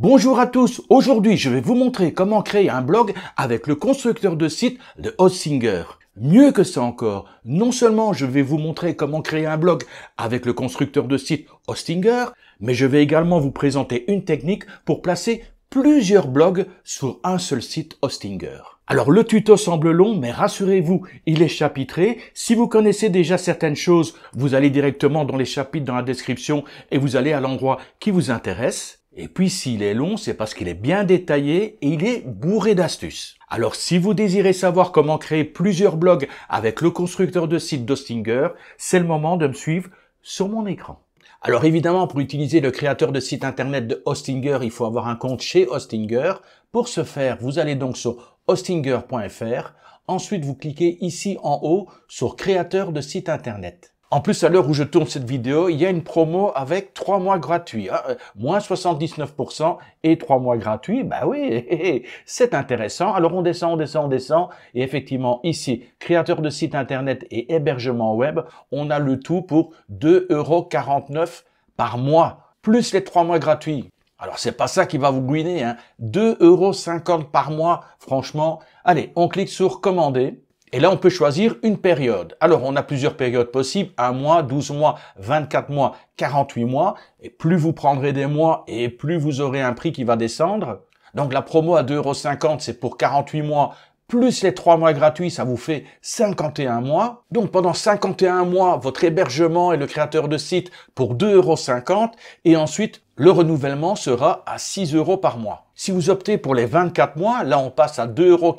Bonjour à tous, aujourd'hui je vais vous montrer comment créer un blog avec le constructeur de site de Hostinger. Mieux que ça encore, non seulement je vais vous montrer comment créer un blog avec le constructeur de site Hostinger, mais je vais également vous présenter une technique pour placer plusieurs blogs sur un seul site Hostinger. Alors le tuto semble long, mais rassurez-vous, il est chapitré. Si vous connaissez déjà certaines choses, vous allez directement dans les chapitres dans la description et vous allez à l'endroit qui vous intéresse. Et puis s'il est long, c'est parce qu'il est bien détaillé et il est bourré d'astuces. Alors si vous désirez savoir comment créer plusieurs blogs avec le constructeur de site d'Hostinger, c'est le moment de me suivre sur mon écran. Alors évidemment, pour utiliser le créateur de site internet de Hostinger, il faut avoir un compte chez Hostinger. Pour ce faire, vous allez donc sur hostinger.fr. Ensuite, vous cliquez ici en haut sur créateur de site internet. En plus, à l'heure où je tourne cette vidéo, il y a une promo avec 3 mois gratuits. Ah, euh, moins 79% et 3 mois gratuits. Bah oui, c'est intéressant. Alors on descend, on descend, on descend. Et effectivement, ici, créateur de site internet et hébergement web, on a le tout pour 2,49€ par mois. Plus les 3 mois gratuits. Alors c'est pas ça qui va vous guiner. Hein. 2,50€ par mois, franchement. Allez, on clique sur commander. Et là, on peut choisir une période. Alors, on a plusieurs périodes possibles, un mois, 12 mois, 24 mois, 48 mois. Et plus vous prendrez des mois et plus vous aurez un prix qui va descendre. Donc, la promo à 2,50€, c'est pour 48 mois, plus les 3 mois gratuits, ça vous fait 51 mois. Donc, pendant 51 mois, votre hébergement et le créateur de site pour 2,50€ et ensuite le renouvellement sera à 6 euros par mois. Si vous optez pour les 24 mois, là on passe à 2,80 euros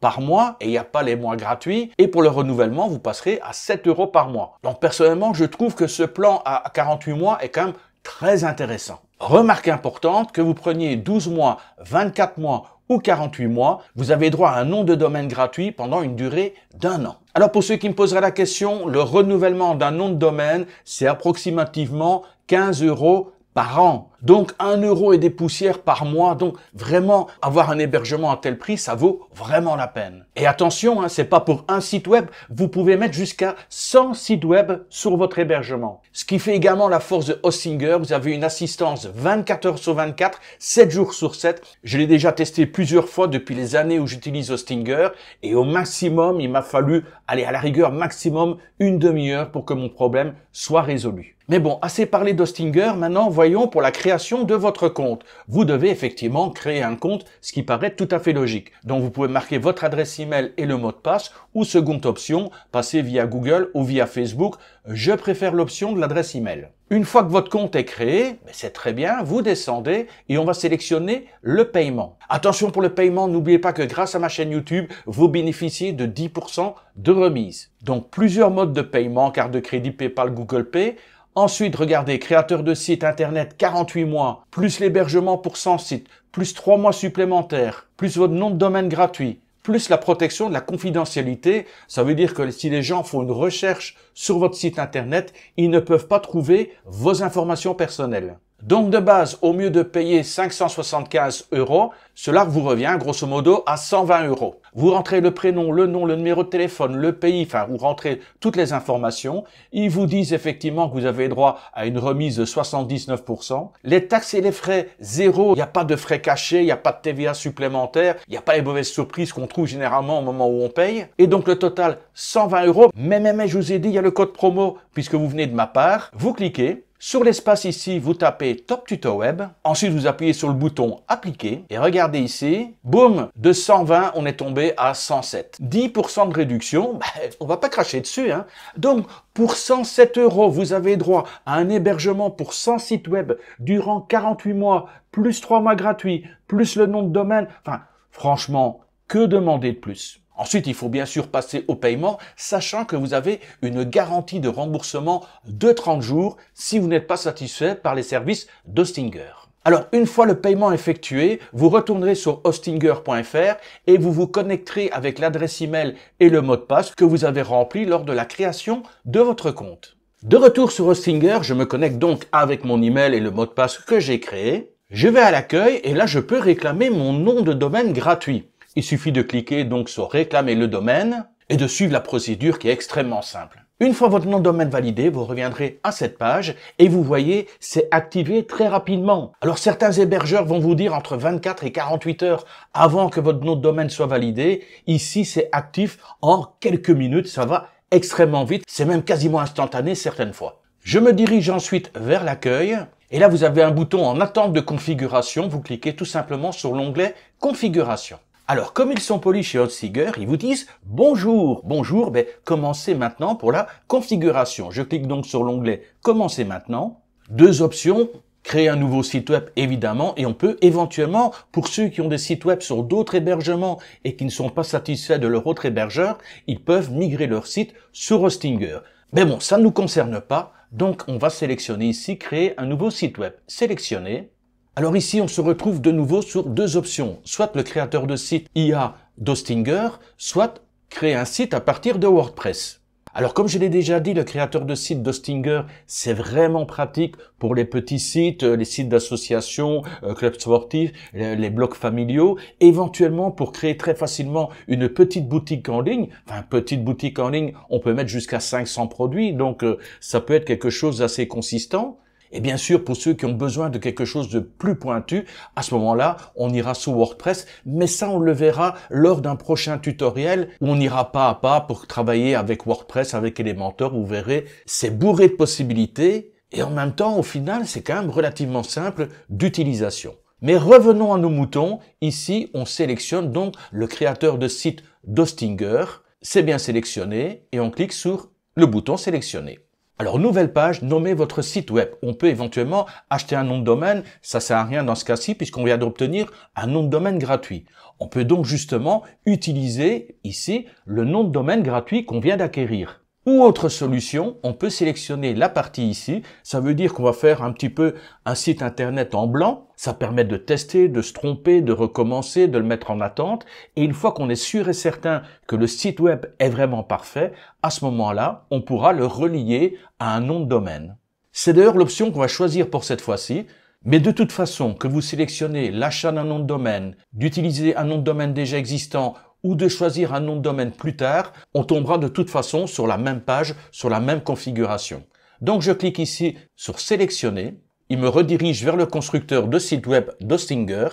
par mois et il n'y a pas les mois gratuits. Et pour le renouvellement, vous passerez à 7 euros par mois. Donc personnellement, je trouve que ce plan à 48 mois est quand même très intéressant. Remarque importante, que vous preniez 12 mois, 24 mois ou 48 mois, vous avez droit à un nom de domaine gratuit pendant une durée d'un an. Alors pour ceux qui me poseraient la question, le renouvellement d'un nom de domaine, c'est approximativement 15 euros par an. Donc un euro et des poussières par mois. Donc vraiment avoir un hébergement à tel prix, ça vaut vraiment la peine. Et attention, hein, c'est pas pour un site web. Vous pouvez mettre jusqu'à 100 sites web sur votre hébergement. Ce qui fait également la force de Hostinger. Vous avez une assistance 24 heures sur 24, 7 jours sur 7. Je l'ai déjà testé plusieurs fois depuis les années où j'utilise Hostinger et au maximum, il m'a fallu aller à la rigueur maximum une demi-heure pour que mon problème soit résolu. Mais bon, assez parlé d'Hostinger, maintenant voyons pour la création de votre compte. Vous devez effectivement créer un compte, ce qui paraît tout à fait logique. Donc vous pouvez marquer votre adresse email et le mot de passe, ou seconde option, passer via Google ou via Facebook. Je préfère l'option de l'adresse email. Une fois que votre compte est créé, ben, c'est très bien, vous descendez et on va sélectionner le paiement. Attention pour le paiement, n'oubliez pas que grâce à ma chaîne YouTube, vous bénéficiez de 10% de remise. Donc plusieurs modes de paiement, carte de crédit, PayPal, Google Pay. Ensuite, regardez, créateur de site internet 48 mois, plus l'hébergement pour 100 sites, plus 3 mois supplémentaires, plus votre nom de domaine gratuit, plus la protection de la confidentialité. Ça veut dire que si les gens font une recherche sur votre site internet, ils ne peuvent pas trouver vos informations personnelles. Donc de base, au mieux de payer 575 euros, cela vous revient grosso modo à 120 euros. Vous rentrez le prénom, le nom, le numéro de téléphone, le pays, enfin vous rentrez toutes les informations. Ils vous disent effectivement que vous avez droit à une remise de 79%. Les taxes et les frais, zéro. Il n'y a pas de frais cachés, il n'y a pas de TVA supplémentaire, il n'y a pas les mauvaises surprises qu'on trouve généralement au moment où on paye. Et donc le total, 120 euros. Mais, mais, mais, je vous ai dit, il y a le code promo puisque vous venez de ma part. Vous cliquez sur l'espace ici, vous tapez Top Tuto Web. Ensuite, vous appuyez sur le bouton Appliquer. Et regardez ici, boum, de 120, on est tombé à 107. 10% de réduction, bah, on va pas cracher dessus. Hein. Donc, pour 107 euros, vous avez droit à un hébergement pour 100 sites web durant 48 mois, plus 3 mois gratuits, plus le nom de domaine. Enfin, franchement, que demander de plus Ensuite, il faut bien sûr passer au paiement, sachant que vous avez une garantie de remboursement de 30 jours si vous n'êtes pas satisfait par les services d'Hostinger. Alors, une fois le paiement effectué, vous retournerez sur hostinger.fr et vous vous connecterez avec l'adresse email et le mot de passe que vous avez rempli lors de la création de votre compte. De retour sur Hostinger, je me connecte donc avec mon email et le mot de passe que j'ai créé. Je vais à l'accueil et là, je peux réclamer mon nom de domaine gratuit. Il suffit de cliquer donc sur réclamer le domaine et de suivre la procédure qui est extrêmement simple. Une fois votre nom de domaine validé, vous reviendrez à cette page et vous voyez, c'est activé très rapidement. Alors certains hébergeurs vont vous dire entre 24 et 48 heures avant que votre nom de domaine soit validé. Ici, c'est actif en quelques minutes, ça va extrêmement vite, c'est même quasiment instantané certaines fois. Je me dirige ensuite vers l'accueil et là vous avez un bouton en attente de configuration, vous cliquez tout simplement sur l'onglet configuration. Alors, comme ils sont polis chez Hostinger, ils vous disent « Bonjour, bonjour, ben, commencez maintenant pour la configuration ». Je clique donc sur l'onglet « Commencez maintenant ». Deux options, créer un nouveau site web évidemment et on peut éventuellement pour ceux qui ont des sites web sur d'autres hébergements et qui ne sont pas satisfaits de leur autre hébergeur, ils peuvent migrer leur site sur Hostinger. Mais bon, ça ne nous concerne pas, donc on va sélectionner ici créer un nouveau site web. Sélectionner alors ici, on se retrouve de nouveau sur deux options. Soit le créateur de site IA Dostinger, soit créer un site à partir de WordPress. Alors comme je l'ai déjà dit, le créateur de site Dostinger c'est vraiment pratique pour les petits sites, euh, les sites d'associations, euh, clubs sportifs, les blocs familiaux, éventuellement pour créer très facilement une petite boutique en ligne. Enfin, petite boutique en ligne, on peut mettre jusqu'à 500 produits, donc euh, ça peut être quelque chose d'assez consistant. Et bien sûr, pour ceux qui ont besoin de quelque chose de plus pointu, à ce moment-là, on ira sous WordPress, mais ça, on le verra lors d'un prochain tutoriel où on ira pas à pas pour travailler avec WordPress, avec Elementor, vous verrez, c'est bourré de possibilités et en même temps, au final, c'est quand même relativement simple d'utilisation. Mais revenons à nos moutons. Ici, on sélectionne donc le créateur de site d'Hostinger. C'est bien sélectionné et on clique sur le bouton Sélectionner ». Alors, nouvelle page, nommez votre site web. On peut éventuellement acheter un nom de domaine. Ça sert à rien dans ce cas-ci puisqu'on vient d'obtenir un nom de domaine gratuit. On peut donc justement utiliser ici le nom de domaine gratuit qu'on vient d'acquérir. Ou autre solution, on peut sélectionner la partie ici. Ça veut dire qu'on va faire un petit peu un site internet en blanc. Ça permet de tester, de se tromper, de recommencer, de le mettre en attente. Et une fois qu'on est sûr et certain que le site web est vraiment parfait, à ce moment-là, on pourra le relier à un nom de domaine. C'est d'ailleurs l'option qu'on va choisir pour cette fois-ci. Mais de toute façon, que vous sélectionnez l'achat d'un nom de domaine, d'utiliser un nom de domaine déjà existant ou de choisir un nom de domaine plus tard, on tombera de toute façon sur la même page, sur la même configuration. Donc je clique ici sur sélectionner, il me redirige vers le constructeur de site web dostinger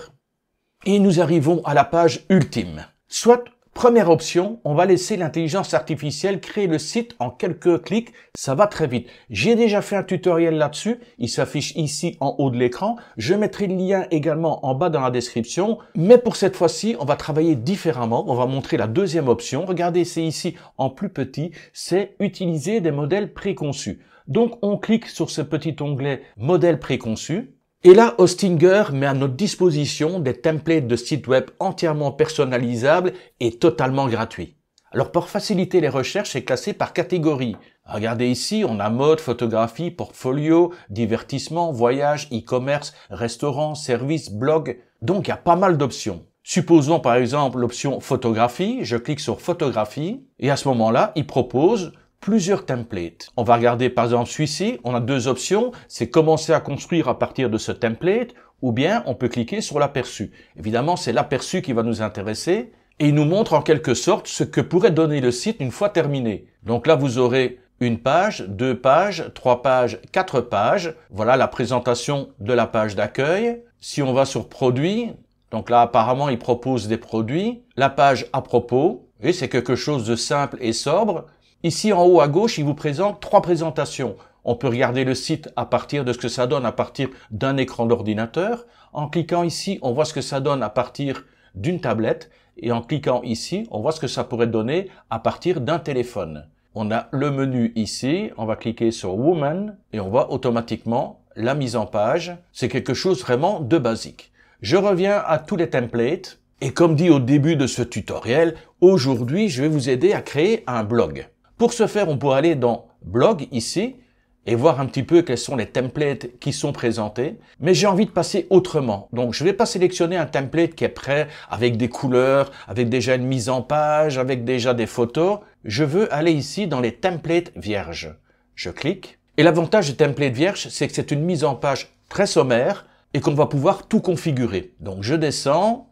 et nous arrivons à la page ultime. Soit Première option, on va laisser l'intelligence artificielle créer le site en quelques clics, ça va très vite. J'ai déjà fait un tutoriel là-dessus, il s'affiche ici en haut de l'écran, je mettrai le lien également en bas dans la description, mais pour cette fois-ci, on va travailler différemment, on va montrer la deuxième option, regardez c'est ici en plus petit, c'est utiliser des modèles préconçus. Donc on clique sur ce petit onglet modèle préconçu, et là, Hostinger met à notre disposition des templates de sites web entièrement personnalisables et totalement gratuits. Alors pour faciliter les recherches, c'est classé par catégorie. Regardez ici, on a mode, photographie, portfolio, divertissement, voyage, e-commerce, restaurant, service, blog. Donc il y a pas mal d'options. Supposons par exemple l'option photographie, je clique sur photographie et à ce moment-là, il propose plusieurs templates. On va regarder par exemple celui-ci, on a deux options, c'est commencer à construire à partir de ce template ou bien on peut cliquer sur l'aperçu. Évidemment, c'est l'aperçu qui va nous intéresser et il nous montre en quelque sorte ce que pourrait donner le site une fois terminé. Donc là, vous aurez une page, deux pages, trois pages, quatre pages. Voilà la présentation de la page d'accueil. Si on va sur produits, donc là, apparemment, il propose des produits. La page à propos, et c'est quelque chose de simple et sobre. Ici en haut à gauche, il vous présente trois présentations. On peut regarder le site à partir de ce que ça donne à partir d'un écran d'ordinateur. En cliquant ici, on voit ce que ça donne à partir d'une tablette. Et en cliquant ici, on voit ce que ça pourrait donner à partir d'un téléphone. On a le menu ici, on va cliquer sur Woman et on voit automatiquement la mise en page. C'est quelque chose vraiment de basique. Je reviens à tous les templates et comme dit au début de ce tutoriel, aujourd'hui je vais vous aider à créer un blog. Pour ce faire, on peut aller dans blog ici et voir un petit peu quels sont les templates qui sont présentés. Mais j'ai envie de passer autrement. Donc, je ne vais pas sélectionner un template qui est prêt avec des couleurs, avec déjà une mise en page, avec déjà des photos. Je veux aller ici dans les templates vierges. Je clique. Et l'avantage des templates vierges, c'est que c'est une mise en page très sommaire et qu'on va pouvoir tout configurer. Donc, je descends.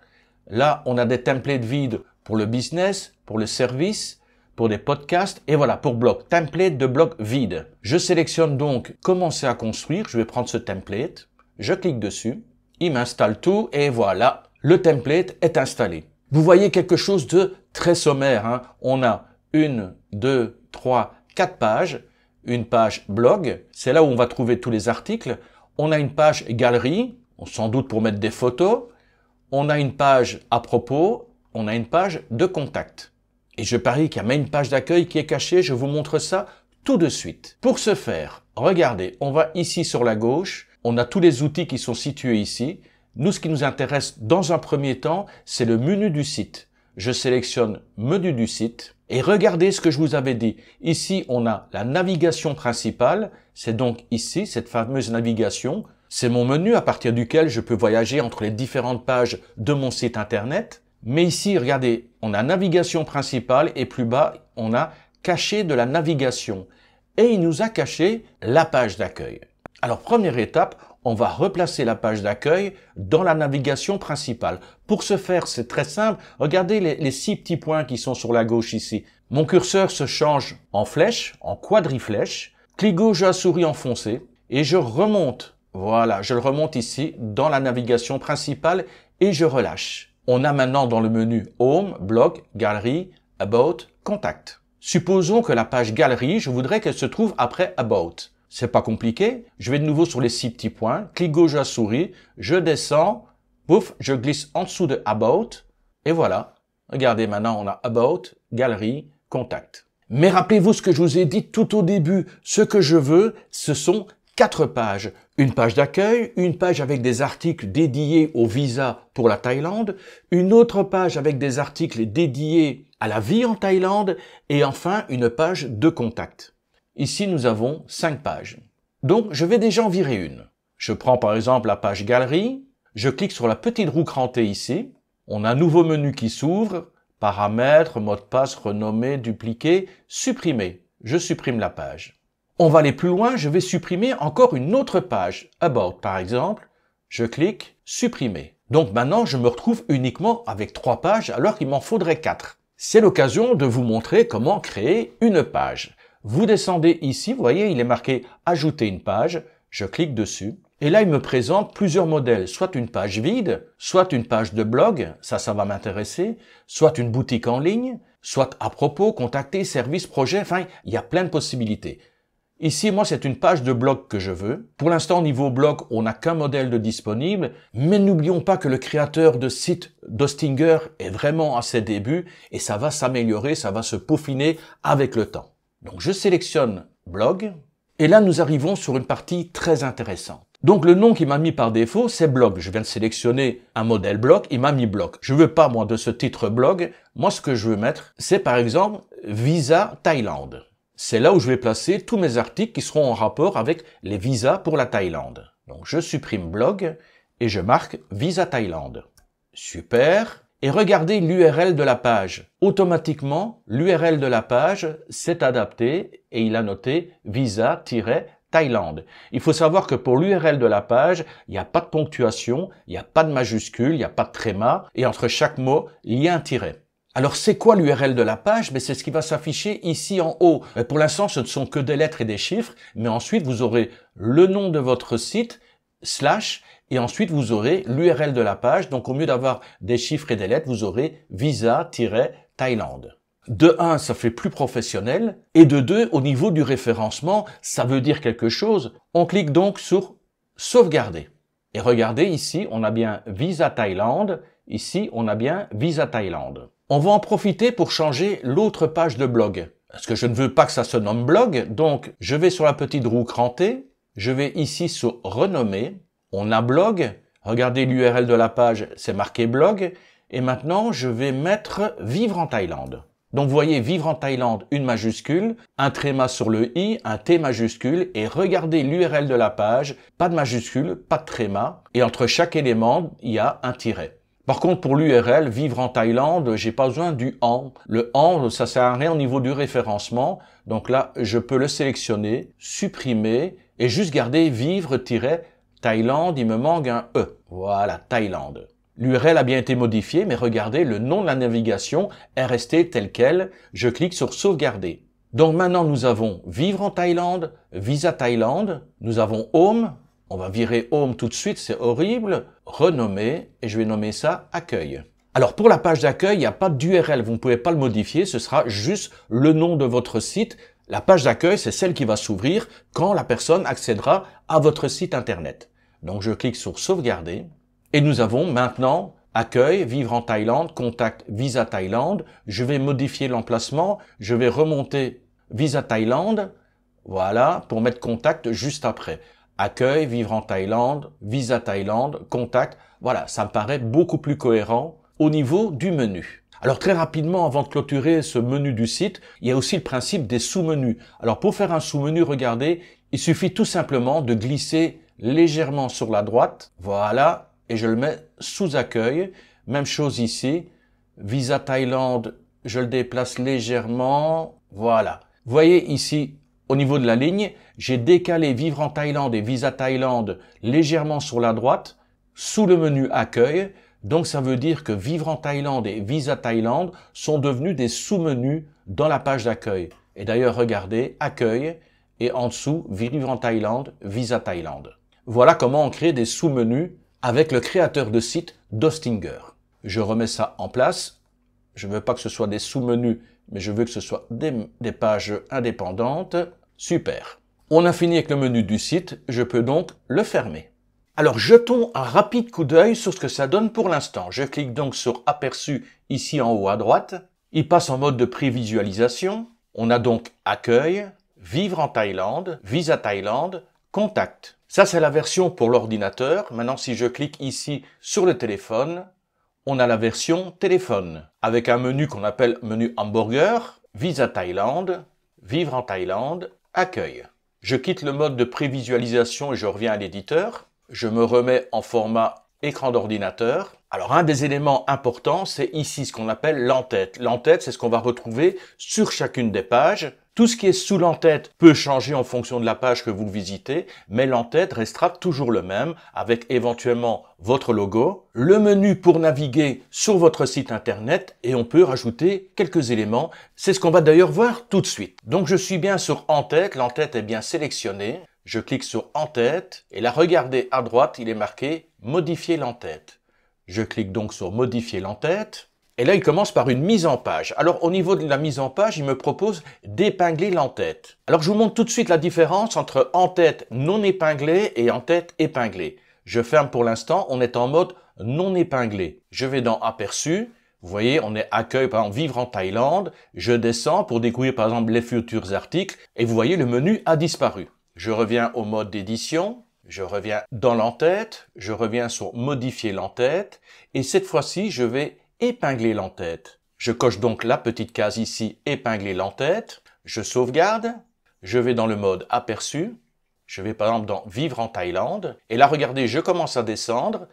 Là, on a des templates vides pour le business, pour le service, pour des podcasts et voilà pour bloc template de bloc vide. Je sélectionne donc commencer à construire, je vais prendre ce template, je clique dessus, il m'installe tout et voilà, le template est installé. Vous voyez quelque chose de très sommaire. Hein. On a une, deux, trois, quatre pages, une page blog, c'est là où on va trouver tous les articles. On a une page galerie, sans doute pour mettre des photos. On a une page à propos, on a une page de contact. Et je parie qu'il y a même une page d'accueil qui est cachée, je vous montre ça tout de suite. Pour ce faire, regardez, on va ici sur la gauche, on a tous les outils qui sont situés ici. Nous, ce qui nous intéresse dans un premier temps, c'est le menu du site. Je sélectionne menu du site et regardez ce que je vous avais dit. Ici, on a la navigation principale. C'est donc ici, cette fameuse navigation. C'est mon menu à partir duquel je peux voyager entre les différentes pages de mon site internet. Mais ici, regardez, on a navigation principale et plus bas, on a caché de la navigation. Et il nous a caché la page d'accueil. Alors première étape, on va replacer la page d'accueil dans la navigation principale. Pour ce faire, c'est très simple. Regardez les, six petits points qui sont sur la gauche ici. Mon curseur se change en flèche, en quadriflèche. Clic gauche à souris enfoncé et je remonte. Voilà, je le remonte ici dans la navigation principale et je relâche. On a maintenant dans le menu Home, Blog, Galerie, About, Contact. Supposons que la page Galerie, je voudrais qu'elle se trouve après About. C'est pas compliqué. Je vais de nouveau sur les six petits points, clic gauche à souris, je descends, pouf, je glisse en dessous de About, et voilà. Regardez maintenant, on a About, Galerie, Contact. Mais rappelez-vous ce que je vous ai dit tout au début. Ce que je veux, ce sont quatre pages. Une page d'accueil, une page avec des articles dédiés au visa pour la Thaïlande, une autre page avec des articles dédiés à la vie en Thaïlande et enfin une page de contact. Ici, nous avons cinq pages. Donc, je vais déjà en virer une. Je prends par exemple la page galerie, je clique sur la petite roue crantée ici, on a un nouveau menu qui s'ouvre, paramètres, mot de passe, renommé, dupliqué, supprimer. Je supprime la page. On va aller plus loin, je vais supprimer encore une autre page, About par exemple. Je clique Supprimer. Donc maintenant, je me retrouve uniquement avec trois pages alors qu'il m'en faudrait quatre. C'est l'occasion de vous montrer comment créer une page. Vous descendez ici, vous voyez, il est marqué Ajouter une page. Je clique dessus. Et là, il me présente plusieurs modèles, soit une page vide, soit une page de blog, ça, ça va m'intéresser, soit une boutique en ligne, soit à propos, contacter, service, projet, enfin, il y a plein de possibilités. Ici, moi, c'est une page de blog que je veux. Pour l'instant, niveau blog, on n'a qu'un modèle de disponible, mais n'oublions pas que le créateur de site d'Ostinger est vraiment à ses débuts et ça va s'améliorer, ça va se peaufiner avec le temps. Donc, je sélectionne blog et là, nous arrivons sur une partie très intéressante. Donc, le nom qu'il m'a mis par défaut, c'est blog. Je viens de sélectionner un modèle blog, il m'a mis blog. Je veux pas, moi, de ce titre blog. Moi, ce que je veux mettre, c'est par exemple Visa Thaïlande c'est là où je vais placer tous mes articles qui seront en rapport avec les visas pour la Thaïlande. Donc je supprime blog et je marque visa Thaïlande. Super. Et regardez l'URL de la page. Automatiquement, l'URL de la page s'est adapté et il a noté visa-thaïlande. Il faut savoir que pour l'URL de la page, il n'y a pas de ponctuation, il n'y a pas de majuscule, il n'y a pas de tréma et entre chaque mot, il y a un tiret. Alors c'est quoi l'URL de la page Mais C'est ce qui va s'afficher ici en haut. Euh, pour l'instant, ce ne sont que des lettres et des chiffres, mais ensuite vous aurez le nom de votre site, slash, et ensuite vous aurez l'URL de la page. Donc au mieux d'avoir des chiffres et des lettres, vous aurez visa-thaïlande. De un, ça fait plus professionnel, et de deux, au niveau du référencement, ça veut dire quelque chose. On clique donc sur sauvegarder. Et regardez ici, on a bien Visa Thaïlande. Ici, on a bien Visa Thaïlande. On va en profiter pour changer l'autre page de blog. Parce que je ne veux pas que ça se nomme blog, donc je vais sur la petite roue crantée, je vais ici sur renommer, on a blog, regardez l'URL de la page, c'est marqué blog, et maintenant je vais mettre vivre en Thaïlande. Donc vous voyez vivre en Thaïlande une majuscule, un tréma sur le i, un t majuscule et regardez l'URL de la page, pas de majuscule, pas de tréma et entre chaque élément, il y a un tiret. Par contre, pour l'URL, vivre en Thaïlande, j'ai pas besoin du en. Le en, ça sert à rien au niveau du référencement. Donc là, je peux le sélectionner, supprimer et juste garder vivre-Thaïlande. Il me manque un e. Voilà, Thaïlande. L'URL a bien été modifié, mais regardez, le nom de la navigation est resté tel quel. Je clique sur sauvegarder. Donc maintenant, nous avons vivre en Thaïlande, visa Thaïlande, nous avons home, on va virer Home tout de suite, c'est horrible, renommer, et je vais nommer ça Accueil. Alors pour la page d'accueil, il n'y a pas d'URL, vous ne pouvez pas le modifier, ce sera juste le nom de votre site. La page d'accueil, c'est celle qui va s'ouvrir quand la personne accédera à votre site internet. Donc je clique sur sauvegarder et nous avons maintenant accueil, vivre en Thaïlande, contact visa Thaïlande. Je vais modifier l'emplacement, je vais remonter visa Thaïlande, voilà, pour mettre contact juste après accueil, vivre en Thaïlande, visa Thaïlande, contact. Voilà, ça me paraît beaucoup plus cohérent au niveau du menu. Alors très rapidement, avant de clôturer ce menu du site, il y a aussi le principe des sous-menus. Alors pour faire un sous-menu, regardez, il suffit tout simplement de glisser légèrement sur la droite. Voilà, et je le mets sous accueil. Même chose ici. Visa Thaïlande, je le déplace légèrement. Voilà. Voyez ici, au niveau de la ligne, j'ai décalé Vivre en Thaïlande et Visa Thaïlande légèrement sur la droite, sous le menu Accueil. Donc ça veut dire que Vivre en Thaïlande et Visa Thaïlande sont devenus des sous-menus dans la page d'accueil. Et d'ailleurs, regardez, Accueil et en dessous, Vivre en Thaïlande, Visa Thaïlande. Voilà comment on crée des sous-menus avec le créateur de site Dostinger. Je remets ça en place. Je ne veux pas que ce soit des sous-menus, mais je veux que ce soit des, des pages indépendantes. Super. On a fini avec le menu du site, je peux donc le fermer. Alors jetons un rapide coup d'œil sur ce que ça donne pour l'instant. Je clique donc sur Aperçu ici en haut à droite. Il passe en mode de prévisualisation. On a donc Accueil, Vivre en Thaïlande, Visa Thaïlande, Contact. Ça c'est la version pour l'ordinateur. Maintenant si je clique ici sur le téléphone, on a la version téléphone avec un menu qu'on appelle menu hamburger, Visa Thaïlande, Vivre en Thaïlande, Accueil. Je quitte le mode de prévisualisation et je reviens à l'éditeur. Je me remets en format écran d'ordinateur. Alors un des éléments importants, c'est ici ce qu'on appelle l'entête. L'entête, c'est ce qu'on va retrouver sur chacune des pages tout ce qui est sous l'entête peut changer en fonction de la page que vous visitez, mais l'entête restera toujours le même avec éventuellement votre logo, le menu pour naviguer sur votre site internet et on peut rajouter quelques éléments. C'est ce qu'on va d'ailleurs voir tout de suite. Donc je suis bien sur en-tête, l'entête est bien sélectionnée. Je clique sur en-tête et là regardez à droite, il est marqué modifier l'entête. Je clique donc sur modifier l'entête et là, il commence par une mise en page. Alors, au niveau de la mise en page, il me propose d'épingler l'entête. Alors, je vous montre tout de suite la différence entre en-tête non épinglée et en-tête épinglée. Je ferme pour l'instant, on est en mode non épinglé. Je vais dans Aperçu. Vous voyez, on est accueil, par exemple, vivre en Thaïlande. Je descends pour découvrir, par exemple, les futurs articles. Et vous voyez, le menu a disparu. Je reviens au mode d'édition. Je reviens dans l'entête. Je reviens sur modifier l'entête. Et cette fois-ci, je vais épingler l'entête. Je coche donc la petite case ici, épingler l'entête. Je sauvegarde. Je vais dans le mode aperçu. Je vais par exemple dans Vivre en Thaïlande. Et là, regardez, je commence à descendre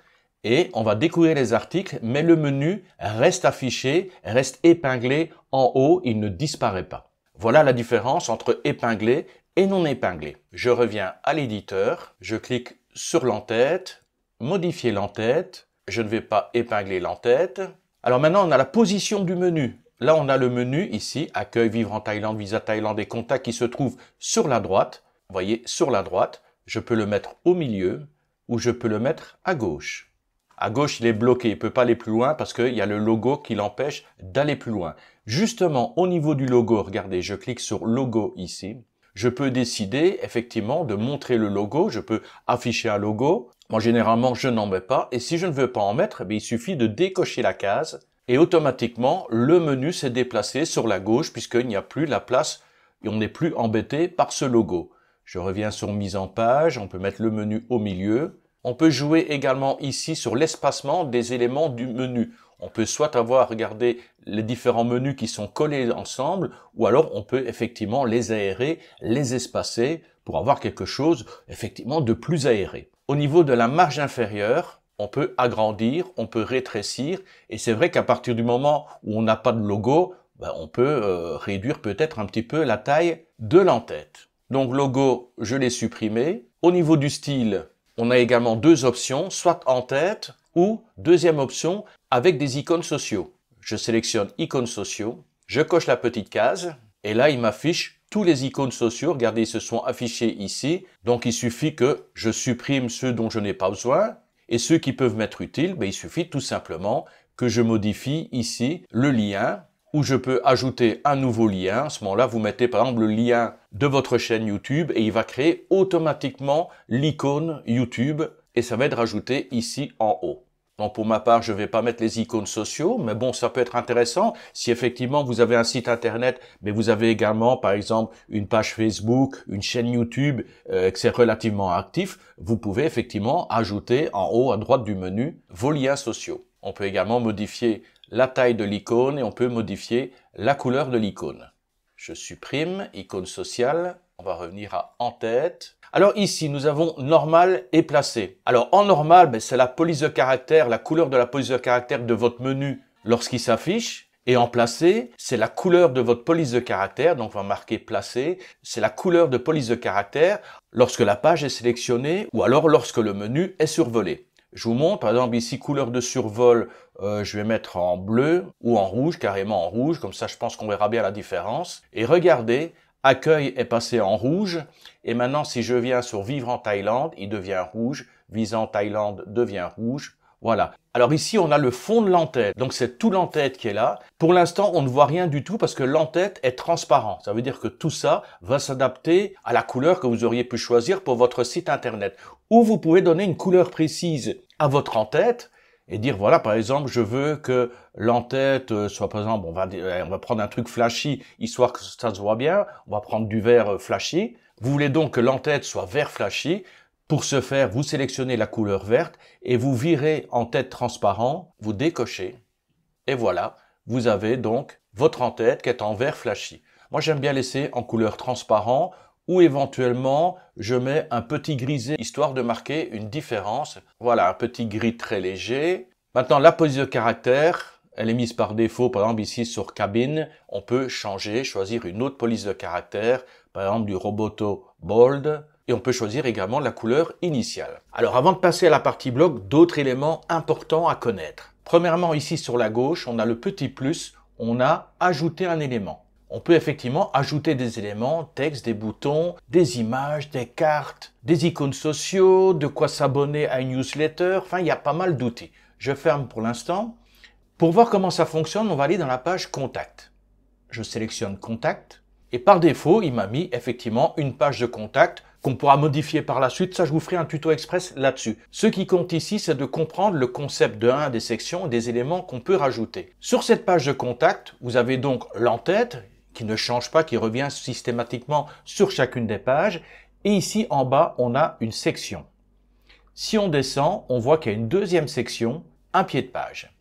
et on va découvrir les articles, mais le menu reste affiché, reste épinglé en haut, il ne disparaît pas. Voilà la différence entre épinglé et non épinglé. Je reviens à l'éditeur, je clique sur l'entête, modifier l'entête, je ne vais pas épingler l'entête, alors maintenant, on a la position du menu. Là, on a le menu ici, accueil, vivre en Thaïlande, visa Thaïlande et contacts qui se trouve sur la droite. Vous voyez, sur la droite, je peux le mettre au milieu ou je peux le mettre à gauche. À gauche, il est bloqué, il ne peut pas aller plus loin parce qu'il y a le logo qui l'empêche d'aller plus loin. Justement, au niveau du logo, regardez, je clique sur logo ici. Je peux décider effectivement de montrer le logo, je peux afficher un logo, moi, généralement, je n'en mets pas. Et si je ne veux pas en mettre, eh il suffit de décocher la case. Et automatiquement, le menu s'est déplacé sur la gauche puisqu'il n'y a plus la place et on n'est plus embêté par ce logo. Je reviens sur mise en page. On peut mettre le menu au milieu. On peut jouer également ici sur l'espacement des éléments du menu. On peut soit avoir regardé les différents menus qui sont collés ensemble, ou alors on peut effectivement les aérer, les espacer pour avoir quelque chose effectivement de plus aéré. Au niveau de la marge inférieure, on peut agrandir, on peut rétrécir, et c'est vrai qu'à partir du moment où on n'a pas de logo, ben, on peut euh, réduire peut-être un petit peu la taille de l'entête. Donc logo, je l'ai supprimé. Au niveau du style, on a également deux options, soit en tête ou deuxième option avec des icônes sociaux. Je sélectionne icônes sociaux, je coche la petite case et là il m'affiche tous les icônes sociaux, regardez, ils se sont affichés ici. Donc, il suffit que je supprime ceux dont je n'ai pas besoin. Et ceux qui peuvent m'être utiles, il suffit tout simplement que je modifie ici le lien où je peux ajouter un nouveau lien. À ce moment-là, vous mettez par exemple le lien de votre chaîne YouTube et il va créer automatiquement l'icône YouTube et ça va être rajouté ici en haut. Bon, pour ma part, je ne vais pas mettre les icônes sociaux, mais bon, ça peut être intéressant si effectivement vous avez un site internet, mais vous avez également, par exemple, une page Facebook, une chaîne YouTube, euh, que c'est relativement actif, vous pouvez effectivement ajouter en haut à droite du menu vos liens sociaux. On peut également modifier la taille de l'icône et on peut modifier la couleur de l'icône. Je supprime, icône sociale, on va revenir à en tête, alors ici, nous avons normal et placé. Alors en normal, ben, c'est la police de caractère, la couleur de la police de caractère de votre menu lorsqu'il s'affiche. Et en placé, c'est la couleur de votre police de caractère, donc on va marquer placé, c'est la couleur de police de caractère lorsque la page est sélectionnée ou alors lorsque le menu est survolé. Je vous montre, par exemple ici, couleur de survol, euh, je vais mettre en bleu ou en rouge, carrément en rouge, comme ça je pense qu'on verra bien la différence. Et regardez, accueil est passé en rouge et maintenant, si je viens sur vivre en Thaïlande, il devient rouge. Visant Thaïlande devient rouge. Voilà. Alors ici, on a le fond de l'entête. Donc c'est tout l'entête qui est là. Pour l'instant, on ne voit rien du tout parce que l'entête est transparent. Ça veut dire que tout ça va s'adapter à la couleur que vous auriez pu choisir pour votre site internet. Ou vous pouvez donner une couleur précise à votre entête et dire voilà par exemple je veux que l'entête euh, soit par exemple on eh, on va prendre un truc flashy histoire que ça se voit bien on va prendre du vert euh, flashy vous voulez donc que l'entête soit vert flashy. Pour ce faire, vous sélectionnez la couleur verte et vous virez en tête transparent, vous décochez. Et voilà, vous avez donc votre en-tête qui est en vert flashy. Moi, j'aime bien laisser en couleur transparent ou éventuellement, je mets un petit grisé histoire de marquer une différence. Voilà, un petit gris très léger. Maintenant, la police de caractère, elle est mise par défaut. Par exemple, ici sur cabine, on peut changer, choisir une autre police de caractère par exemple du Roboto Bold, et on peut choisir également la couleur initiale. Alors avant de passer à la partie bloc, d'autres éléments importants à connaître. Premièrement, ici sur la gauche, on a le petit plus, on a ajouté un élément. On peut effectivement ajouter des éléments, texte, des boutons, des images, des cartes, des icônes sociaux, de quoi s'abonner à une newsletter, enfin il y a pas mal d'outils. Je ferme pour l'instant. Pour voir comment ça fonctionne, on va aller dans la page Contact. Je sélectionne Contact. Et par défaut, il m'a mis effectivement une page de contact qu'on pourra modifier par la suite. Ça, je vous ferai un tuto express là-dessus. Ce qui compte ici, c'est de comprendre le concept de 1 des sections et des éléments qu'on peut rajouter. Sur cette page de contact, vous avez donc l'entête qui ne change pas, qui revient systématiquement sur chacune des pages. Et ici, en bas, on a une section. Si on descend, on voit qu'il y a une deuxième section, un pied de page.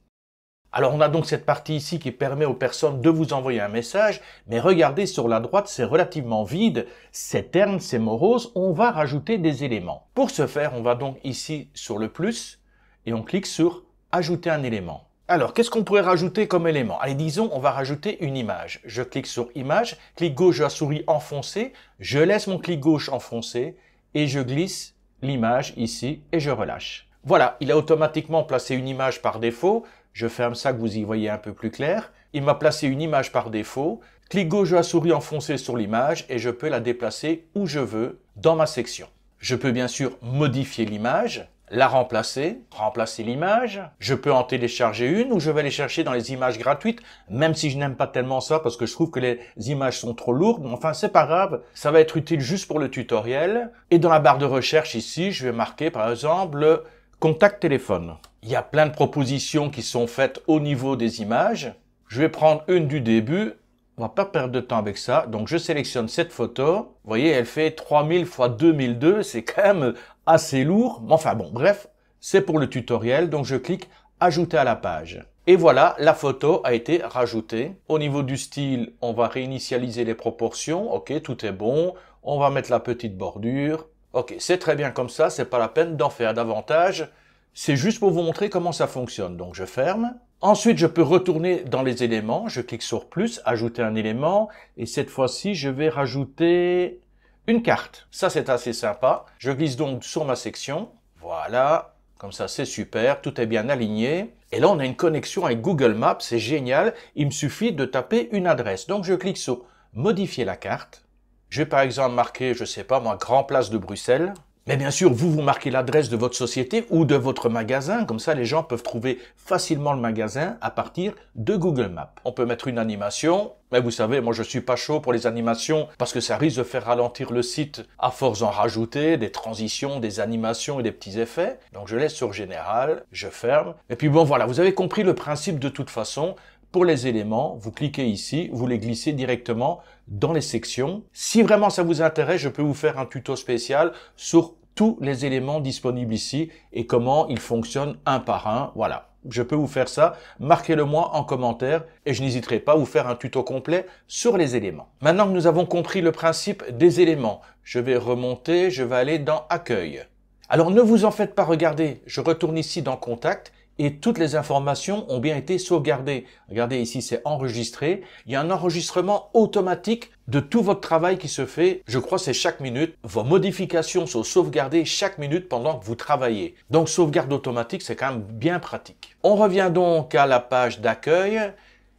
Alors on a donc cette partie ici qui permet aux personnes de vous envoyer un message, mais regardez sur la droite, c'est relativement vide, c'est terne, c'est morose, on va rajouter des éléments. Pour ce faire, on va donc ici sur le plus et on clique sur ajouter un élément. Alors, qu'est-ce qu'on pourrait rajouter comme élément Allez, disons, on va rajouter une image. Je clique sur image, clic gauche de la souris enfoncé, je laisse mon clic gauche enfoncé et je glisse l'image ici et je relâche. Voilà, il a automatiquement placé une image par défaut. Je ferme ça que vous y voyez un peu plus clair. Il m'a placé une image par défaut. Clic gauche à souris enfoncée sur l'image et je peux la déplacer où je veux dans ma section. Je peux bien sûr modifier l'image, la remplacer, remplacer l'image. Je peux en télécharger une ou je vais aller chercher dans les images gratuites, même si je n'aime pas tellement ça parce que je trouve que les images sont trop lourdes. Mais enfin, c'est pas grave, ça va être utile juste pour le tutoriel. Et dans la barre de recherche ici, je vais marquer par exemple contact téléphone il y a plein de propositions qui sont faites au niveau des images. Je vais prendre une du début. On va pas perdre de temps avec ça. Donc, je sélectionne cette photo. Vous voyez, elle fait 3000 x 2002. C'est quand même assez lourd. Mais enfin bon, bref, c'est pour le tutoriel. Donc, je clique ajouter à la page. Et voilà, la photo a été rajoutée. Au niveau du style, on va réinitialiser les proportions. Ok, tout est bon. On va mettre la petite bordure. Ok, c'est très bien comme ça. C'est pas la peine d'en faire davantage. C'est juste pour vous montrer comment ça fonctionne. Donc je ferme. Ensuite, je peux retourner dans les éléments. Je clique sur plus, ajouter un élément. Et cette fois-ci, je vais rajouter une carte. Ça, c'est assez sympa. Je glisse donc sur ma section. Voilà. Comme ça, c'est super. Tout est bien aligné. Et là, on a une connexion avec Google Maps. C'est génial. Il me suffit de taper une adresse. Donc, je clique sur modifier la carte. Je vais par exemple marquer, je sais pas moi, Grand Place de Bruxelles. Mais bien sûr, vous vous marquez l'adresse de votre société ou de votre magasin, comme ça les gens peuvent trouver facilement le magasin à partir de Google Maps. On peut mettre une animation, mais vous savez, moi je suis pas chaud pour les animations parce que ça risque de faire ralentir le site à force d'en rajouter des transitions, des animations et des petits effets. Donc je laisse sur général, je ferme. Et puis bon voilà, vous avez compris le principe de toute façon. Pour les éléments, vous cliquez ici, vous les glissez directement dans les sections. Si vraiment ça vous intéresse, je peux vous faire un tuto spécial sur tous les éléments disponibles ici et comment ils fonctionnent un par un. Voilà. Je peux vous faire ça. Marquez-le moi en commentaire et je n'hésiterai pas à vous faire un tuto complet sur les éléments. Maintenant que nous avons compris le principe des éléments, je vais remonter, je vais aller dans accueil. Alors ne vous en faites pas regarder. Je retourne ici dans contact et toutes les informations ont bien été sauvegardées. Regardez ici, c'est enregistré. Il y a un enregistrement automatique de tout votre travail qui se fait. Je crois c'est chaque minute. Vos modifications sont sauvegardées chaque minute pendant que vous travaillez. Donc sauvegarde automatique, c'est quand même bien pratique. On revient donc à la page d'accueil.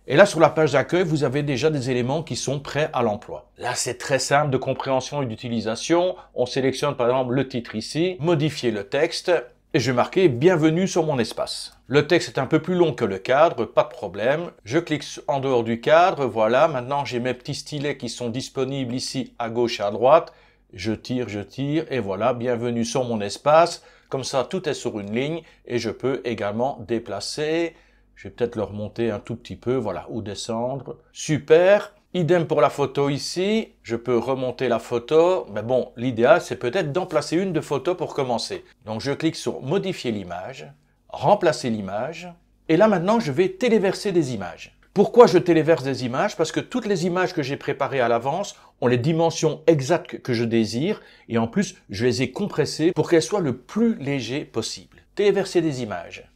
Et là, sur la page d'accueil, vous avez déjà des éléments qui sont prêts à l'emploi. Là, c'est très simple de compréhension et d'utilisation. On sélectionne par exemple le titre ici, modifier le texte, et vais marquer « Bienvenue sur mon espace. Le texte est un peu plus long que le cadre, pas de problème. Je clique en dehors du cadre, voilà, maintenant j'ai mes petits stylets qui sont disponibles ici à gauche et à droite. Je tire, je tire, et voilà, bienvenue sur mon espace. Comme ça, tout est sur une ligne, et je peux également déplacer. Je vais peut-être le remonter un tout petit peu, voilà, ou descendre. Super Idem pour la photo ici, je peux remonter la photo, mais bon, l'idéal c'est peut-être d'en placer une de photo pour commencer. Donc je clique sur modifier l'image, remplacer l'image, et là maintenant je vais téléverser des images. Pourquoi je téléverse des images Parce que toutes les images que j'ai préparées à l'avance ont les dimensions exactes que je désire, et en plus je les ai compressées pour qu'elles soient le plus léger possible. Téléverser des images.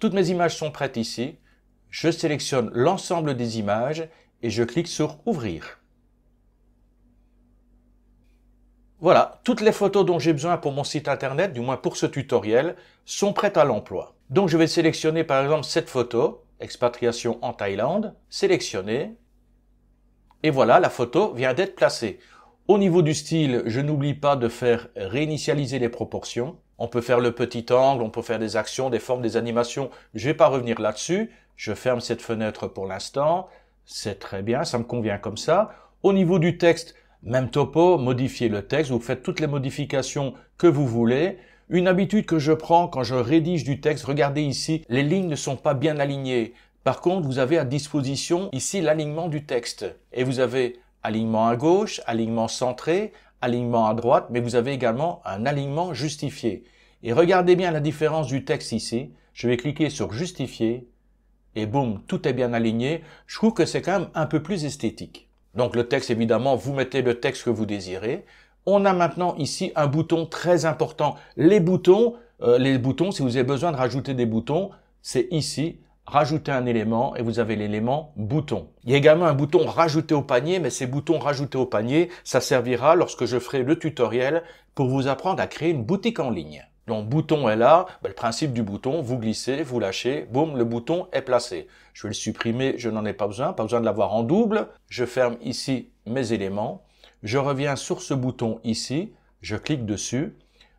Toutes mes images sont prêtes ici, je sélectionne l'ensemble des images et je clique sur Ouvrir. Voilà, toutes les photos dont j'ai besoin pour mon site internet, du moins pour ce tutoriel, sont prêtes à l'emploi. Donc je vais sélectionner par exemple cette photo, expatriation en Thaïlande, sélectionner, et voilà, la photo vient d'être placée. Au niveau du style, je n'oublie pas de faire réinitialiser les proportions. On peut faire le petit angle, on peut faire des actions, des formes, des animations. Je ne vais pas revenir là-dessus. Je ferme cette fenêtre pour l'instant. C'est très bien, ça me convient comme ça. Au niveau du texte, même topo, modifiez le texte, vous faites toutes les modifications que vous voulez. Une habitude que je prends quand je rédige du texte, regardez ici, les lignes ne sont pas bien alignées. Par contre, vous avez à disposition ici l'alignement du texte. Et vous avez alignement à gauche, alignement centré, alignement à droite, mais vous avez également un alignement justifié. Et regardez bien la différence du texte ici. Je vais cliquer sur justifier et boum, tout est bien aligné. Je trouve que c'est quand même un peu plus esthétique. Donc le texte, évidemment, vous mettez le texte que vous désirez. On a maintenant ici un bouton très important. Les boutons, euh, les boutons, si vous avez besoin de rajouter des boutons, c'est ici. rajouter un élément et vous avez l'élément bouton. Il y a également un bouton rajouter au panier, mais ces boutons rajouter au panier, ça servira lorsque je ferai le tutoriel pour vous apprendre à créer une boutique en ligne. Donc bouton est là, ben, le principe du bouton, vous glissez, vous lâchez, boum, le bouton est placé. Je vais le supprimer, je n'en ai pas besoin, pas besoin de l'avoir en double. Je ferme ici mes éléments, je reviens sur ce bouton ici, je clique dessus,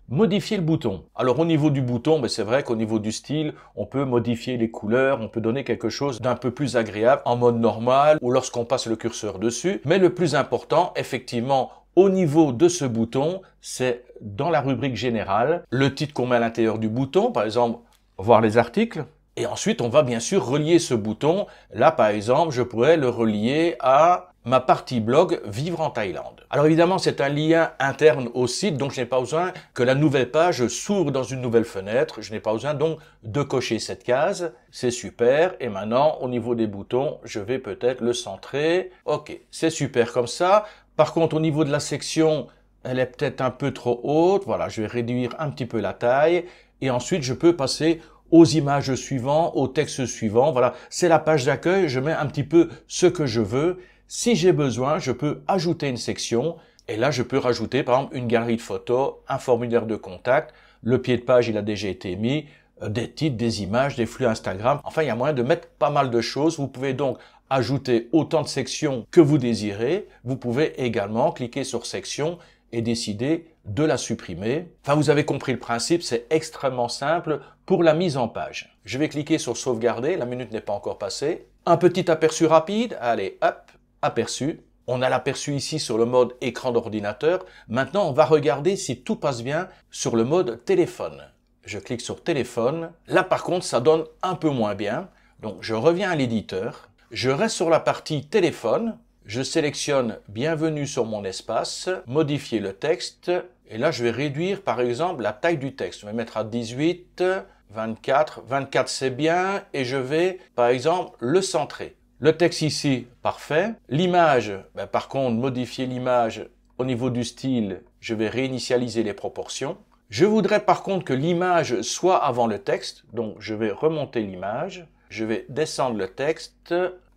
modifier le bouton. Alors au niveau du bouton, mais ben, c'est vrai qu'au niveau du style, on peut modifier les couleurs, on peut donner quelque chose d'un peu plus agréable en mode normal ou lorsqu'on passe le curseur dessus. Mais le plus important, effectivement, au niveau de ce bouton, c'est dans la rubrique générale, le titre qu'on met à l'intérieur du bouton, par exemple, voir les articles. Et ensuite, on va bien sûr relier ce bouton. Là, par exemple, je pourrais le relier à ma partie blog Vivre en Thaïlande. Alors évidemment, c'est un lien interne au site, donc je n'ai pas besoin que la nouvelle page s'ouvre dans une nouvelle fenêtre. Je n'ai pas besoin donc de cocher cette case. C'est super. Et maintenant, au niveau des boutons, je vais peut-être le centrer. Ok, c'est super comme ça. Par contre, au niveau de la section, elle est peut-être un peu trop haute. Voilà, je vais réduire un petit peu la taille. Et ensuite, je peux passer aux images suivantes, au texte suivant. Voilà, c'est la page d'accueil. Je mets un petit peu ce que je veux. Si j'ai besoin, je peux ajouter une section. Et là, je peux rajouter, par exemple, une galerie de photos, un formulaire de contact. Le pied de page, il a déjà été mis euh, des titres, des images, des flux Instagram. Enfin, il y a moyen de mettre pas mal de choses. Vous pouvez donc ajouter autant de sections que vous désirez. Vous pouvez également cliquer sur section et décider de la supprimer. Enfin, vous avez compris le principe, c'est extrêmement simple pour la mise en page. Je vais cliquer sur sauvegarder, la minute n'est pas encore passée. Un petit aperçu rapide, allez, hop, aperçu. On a l'aperçu ici sur le mode écran d'ordinateur. Maintenant, on va regarder si tout passe bien sur le mode téléphone. Je clique sur téléphone. Là, par contre, ça donne un peu moins bien. Donc, je reviens à l'éditeur. Je reste sur la partie téléphone. Je sélectionne Bienvenue sur mon espace, modifier le texte. Et là, je vais réduire, par exemple, la taille du texte. Je vais mettre à 18, 24. 24, c'est bien. Et je vais, par exemple, le centrer. Le texte ici, parfait. L'image, ben, par contre, modifier l'image au niveau du style, je vais réinitialiser les proportions. Je voudrais par contre que l'image soit avant le texte, donc je vais remonter l'image, je vais descendre le texte,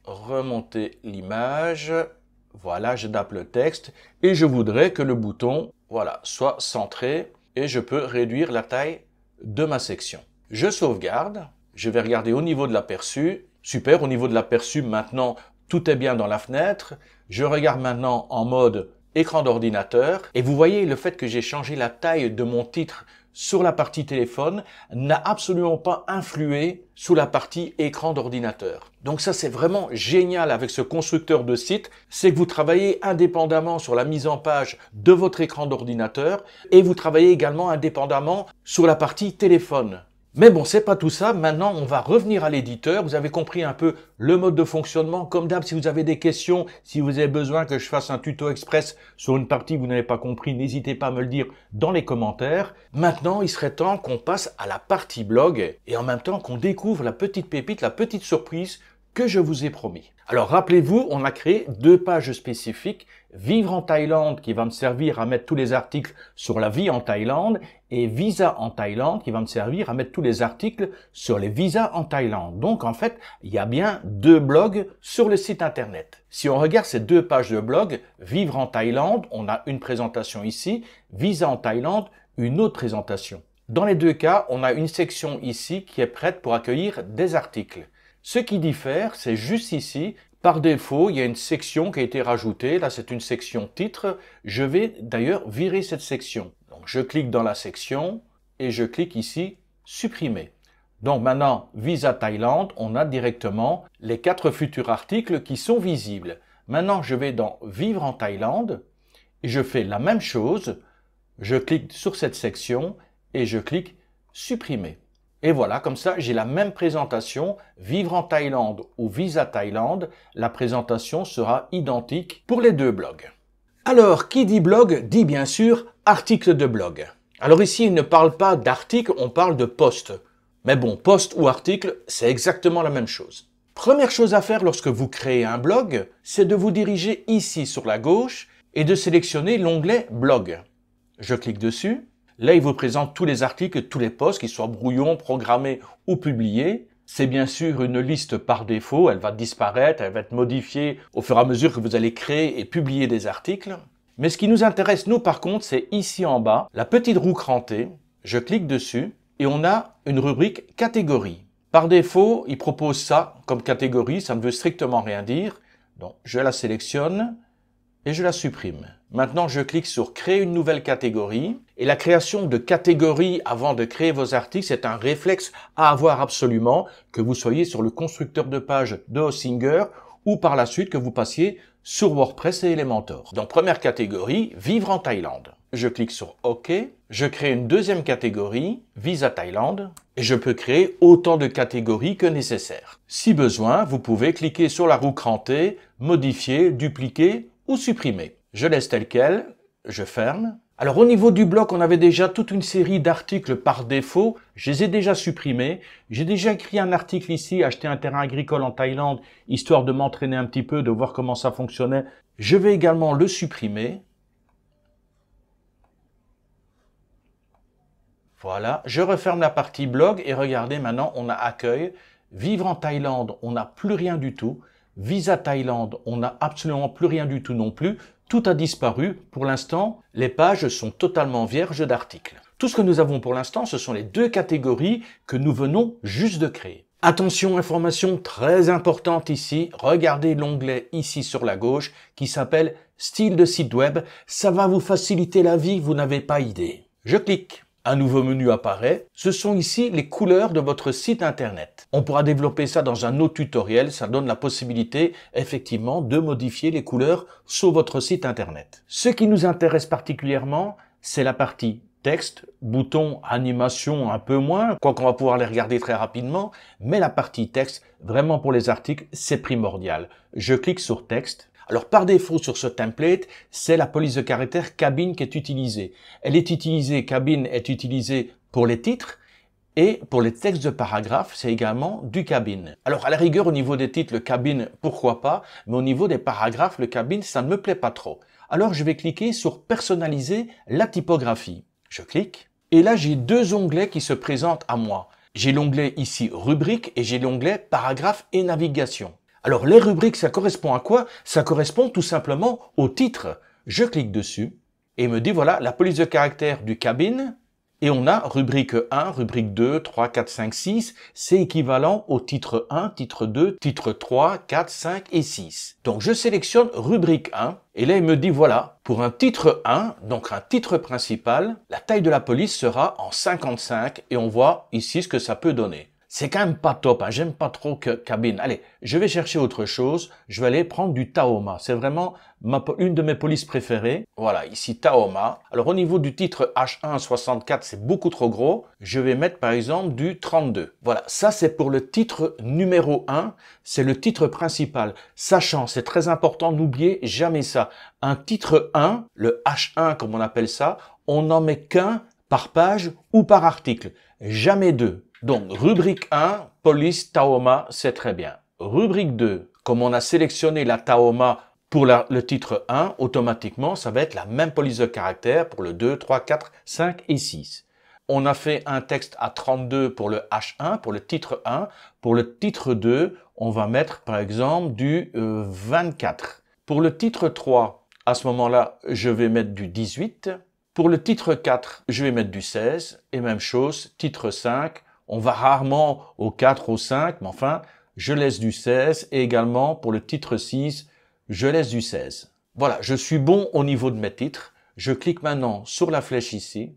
remonter l'image. Voilà, je tape le texte et je voudrais que le bouton voilà, soit centré et je peux réduire la taille de ma section. Je sauvegarde, je vais regarder au niveau de l'aperçu. Super, au niveau de l'aperçu, maintenant, tout est bien dans la fenêtre. Je regarde maintenant en mode écran d'ordinateur. Et vous voyez le fait que j'ai changé la taille de mon titre sur la partie téléphone n'a absolument pas influé sur la partie écran d'ordinateur. Donc ça c'est vraiment génial avec ce constructeur de site, c'est que vous travaillez indépendamment sur la mise en page de votre écran d'ordinateur et vous travaillez également indépendamment sur la partie téléphone. Mais bon, c'est pas tout ça. Maintenant, on va revenir à l'éditeur. Vous avez compris un peu le mode de fonctionnement. Comme d'hab, si vous avez des questions, si vous avez besoin que je fasse un tuto express sur une partie que vous n'avez pas compris, n'hésitez pas à me le dire dans les commentaires. Maintenant, il serait temps qu'on passe à la partie blog et en même temps qu'on découvre la petite pépite, la petite surprise que je vous ai promis. Alors rappelez-vous, on a créé deux pages spécifiques vivre en Thaïlande qui va me servir à mettre tous les articles sur la vie en Thaïlande et visa en Thaïlande qui va me servir à mettre tous les articles sur les visas en Thaïlande. Donc en fait, il y a bien deux blogs sur le site internet. Si on regarde ces deux pages de blog, vivre en Thaïlande, on a une présentation ici, visa en Thaïlande, une autre présentation. Dans les deux cas, on a une section ici qui est prête pour accueillir des articles. Ce qui diffère, c'est juste ici par défaut, il y a une section qui a été rajoutée. Là, c'est une section titre. Je vais d'ailleurs virer cette section. Donc, je clique dans la section et je clique ici supprimer. Donc maintenant, Visa Thaïlande, on a directement les quatre futurs articles qui sont visibles. Maintenant, je vais dans Vivre en Thaïlande et je fais la même chose. Je clique sur cette section et je clique Supprimer. Et voilà, comme ça, j'ai la même présentation. Vivre en Thaïlande ou Visa Thaïlande, la présentation sera identique pour les deux blogs. Alors, qui dit blog dit bien sûr article de blog. Alors ici, il ne parle pas d'article, on parle de poste. Mais bon, poste ou article, c'est exactement la même chose. Première chose à faire lorsque vous créez un blog, c'est de vous diriger ici sur la gauche et de sélectionner l'onglet Blog. Je clique dessus Là, il vous présente tous les articles, tous les posts, qu'ils soient brouillons, programmés ou publiés. C'est bien sûr une liste par défaut, elle va disparaître, elle va être modifiée au fur et à mesure que vous allez créer et publier des articles. Mais ce qui nous intéresse, nous, par contre, c'est ici en bas, la petite roue crantée. Je clique dessus et on a une rubrique catégorie. Par défaut, il propose ça comme catégorie, ça ne veut strictement rien dire. Donc, je la sélectionne et je la supprime. Maintenant, je clique sur créer une nouvelle catégorie. Et la création de catégories avant de créer vos articles, c'est un réflexe à avoir absolument, que vous soyez sur le constructeur de pages de Hostinger ou par la suite que vous passiez sur WordPress et Elementor. Dans « première catégorie, vivre en Thaïlande. Je clique sur OK, je crée une deuxième catégorie, visa Thaïlande, et je peux créer autant de catégories que nécessaire. Si besoin, vous pouvez cliquer sur la roue crantée, modifier, dupliquer ou supprimer. Je laisse tel quel, je ferme. Alors au niveau du blog, on avait déjà toute une série d'articles par défaut. Je les ai déjà supprimés. J'ai déjà écrit un article ici, acheter un terrain agricole en Thaïlande, histoire de m'entraîner un petit peu, de voir comment ça fonctionnait. Je vais également le supprimer. Voilà, je referme la partie blog et regardez maintenant, on a accueil. Vivre en Thaïlande, on n'a plus rien du tout. Visa Thaïlande, on n'a absolument plus rien du tout non plus. Tout a disparu. Pour l'instant, les pages sont totalement vierges d'articles. Tout ce que nous avons pour l'instant, ce sont les deux catégories que nous venons juste de créer. Attention, information très importante ici. Regardez l'onglet ici sur la gauche qui s'appelle style de site web. Ça va vous faciliter la vie, vous n'avez pas idée. Je clique un nouveau menu apparaît. Ce sont ici les couleurs de votre site internet. On pourra développer ça dans un autre tutoriel, ça donne la possibilité effectivement de modifier les couleurs sur votre site internet. Ce qui nous intéresse particulièrement, c'est la partie texte, bouton, animation un peu moins, Quoi qu'on va pouvoir les regarder très rapidement, mais la partie texte, vraiment pour les articles, c'est primordial. Je clique sur texte, alors par défaut sur ce template, c'est la police de caractère cabine qui est utilisée. Elle est utilisée, cabine est utilisée pour les titres, et pour les textes de paragraphe, c'est également du cabine. Alors à la rigueur, au niveau des titres, le cabine, pourquoi pas, mais au niveau des paragraphes, le cabine, ça ne me plaît pas trop. Alors je vais cliquer sur personnaliser la typographie. Je clique, et là j'ai deux onglets qui se présentent à moi. J'ai l'onglet ici rubrique et j'ai l'onglet paragraphe et navigation. Alors les rubriques, ça correspond à quoi Ça correspond tout simplement au titre. Je clique dessus et il me dit voilà la police de caractère du cabine et on a rubrique 1, rubrique 2, 3, 4, 5, 6. C'est équivalent au titre 1, titre 2, titre 3, 4, 5 et 6. Donc je sélectionne rubrique 1 et là il me dit voilà, pour un titre 1, donc un titre principal, la taille de la police sera en 55 et on voit ici ce que ça peut donner. C'est quand même pas top, hein. j'aime pas trop que cabine. Allez, je vais chercher autre chose, je vais aller prendre du Taoma. C'est vraiment une de mes polices préférées. Voilà, ici Taoma. Alors au niveau du titre h 64 c'est beaucoup trop gros. Je vais mettre par exemple du 32. Voilà, ça c'est pour le titre numéro 1, c'est le titre principal. Sachant, c'est très important, n'oubliez jamais ça. Un titre 1, le H1 comme on appelle ça, on n'en met qu'un par page ou par article, jamais deux. Donc, rubrique 1, police Taoma, c'est très bien. Rubrique 2, comme on a sélectionné la Taoma pour le titre 1, automatiquement, ça va être la même police de caractère pour le 2, 3, 4, 5 et 6. On a fait un texte à 32 pour le H1, pour le titre 1. Pour le titre 2, on va mettre par exemple du 24. Euh, pour le titre 3, à ce moment-là, je vais mettre du 18. Pour le titre 4, je vais mettre du 16. Et même chose, titre 5, on va rarement au 4, au 5, mais enfin, je laisse du 16 et également pour le titre 6, je laisse du 16. Voilà, je suis bon au niveau de mes titres. Je clique maintenant sur la flèche ici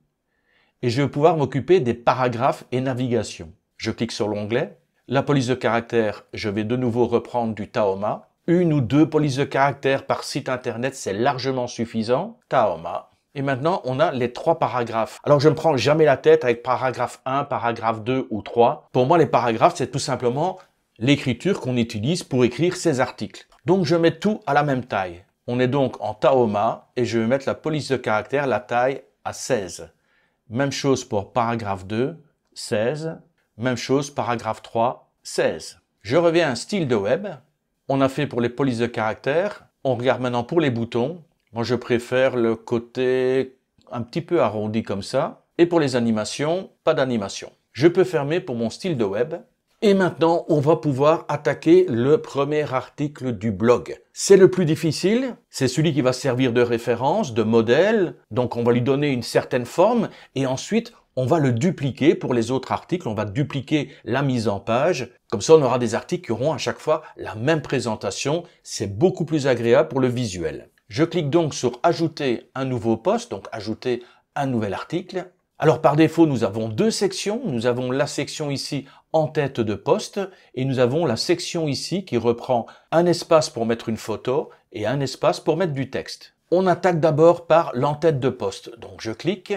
et je vais pouvoir m'occuper des paragraphes et navigation. Je clique sur l'onglet. La police de caractère, je vais de nouveau reprendre du Taoma. Une ou deux polices de caractère par site internet, c'est largement suffisant. Taoma, et maintenant, on a les trois paragraphes. Alors, je ne prends jamais la tête avec paragraphe 1, paragraphe 2 ou 3. Pour moi, les paragraphes, c'est tout simplement l'écriture qu'on utilise pour écrire ces articles. Donc, je mets tout à la même taille. On est donc en Tahoma et je vais mettre la police de caractère, la taille à 16. Même chose pour paragraphe 2, 16. Même chose paragraphe 3, 16. Je reviens à un style de web. On a fait pour les polices de caractère. On regarde maintenant pour les boutons. Moi, je préfère le côté un petit peu arrondi comme ça. Et pour les animations, pas d'animation. Je peux fermer pour mon style de web. Et maintenant, on va pouvoir attaquer le premier article du blog. C'est le plus difficile, c'est celui qui va servir de référence, de modèle, donc on va lui donner une certaine forme, et ensuite, on va le dupliquer pour les autres articles, on va dupliquer la mise en page, comme ça on aura des articles qui auront à chaque fois la même présentation, c'est beaucoup plus agréable pour le visuel. Je clique donc sur ajouter un nouveau poste, donc ajouter un nouvel article. Alors par défaut, nous avons deux sections. Nous avons la section ici en tête de poste et nous avons la section ici qui reprend un espace pour mettre une photo et un espace pour mettre du texte. On attaque d'abord par l'entête de poste. Donc je clique,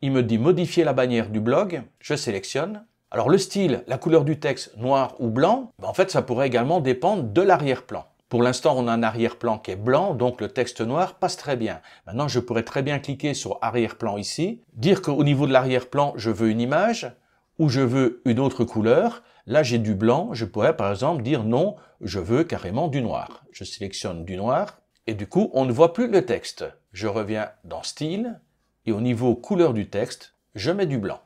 il me dit modifier la bannière du blog, je sélectionne. Alors le style, la couleur du texte, noir ou blanc, ben, en fait ça pourrait également dépendre de l'arrière-plan. Pour l'instant, on a un arrière-plan qui est blanc, donc le texte noir passe très bien. Maintenant, je pourrais très bien cliquer sur arrière-plan ici, dire qu'au niveau de l'arrière-plan, je veux une image ou je veux une autre couleur. Là, j'ai du blanc, je pourrais par exemple dire non, je veux carrément du noir. Je sélectionne du noir et du coup, on ne voit plus le texte. Je reviens dans style et au niveau couleur du texte, je mets du blanc.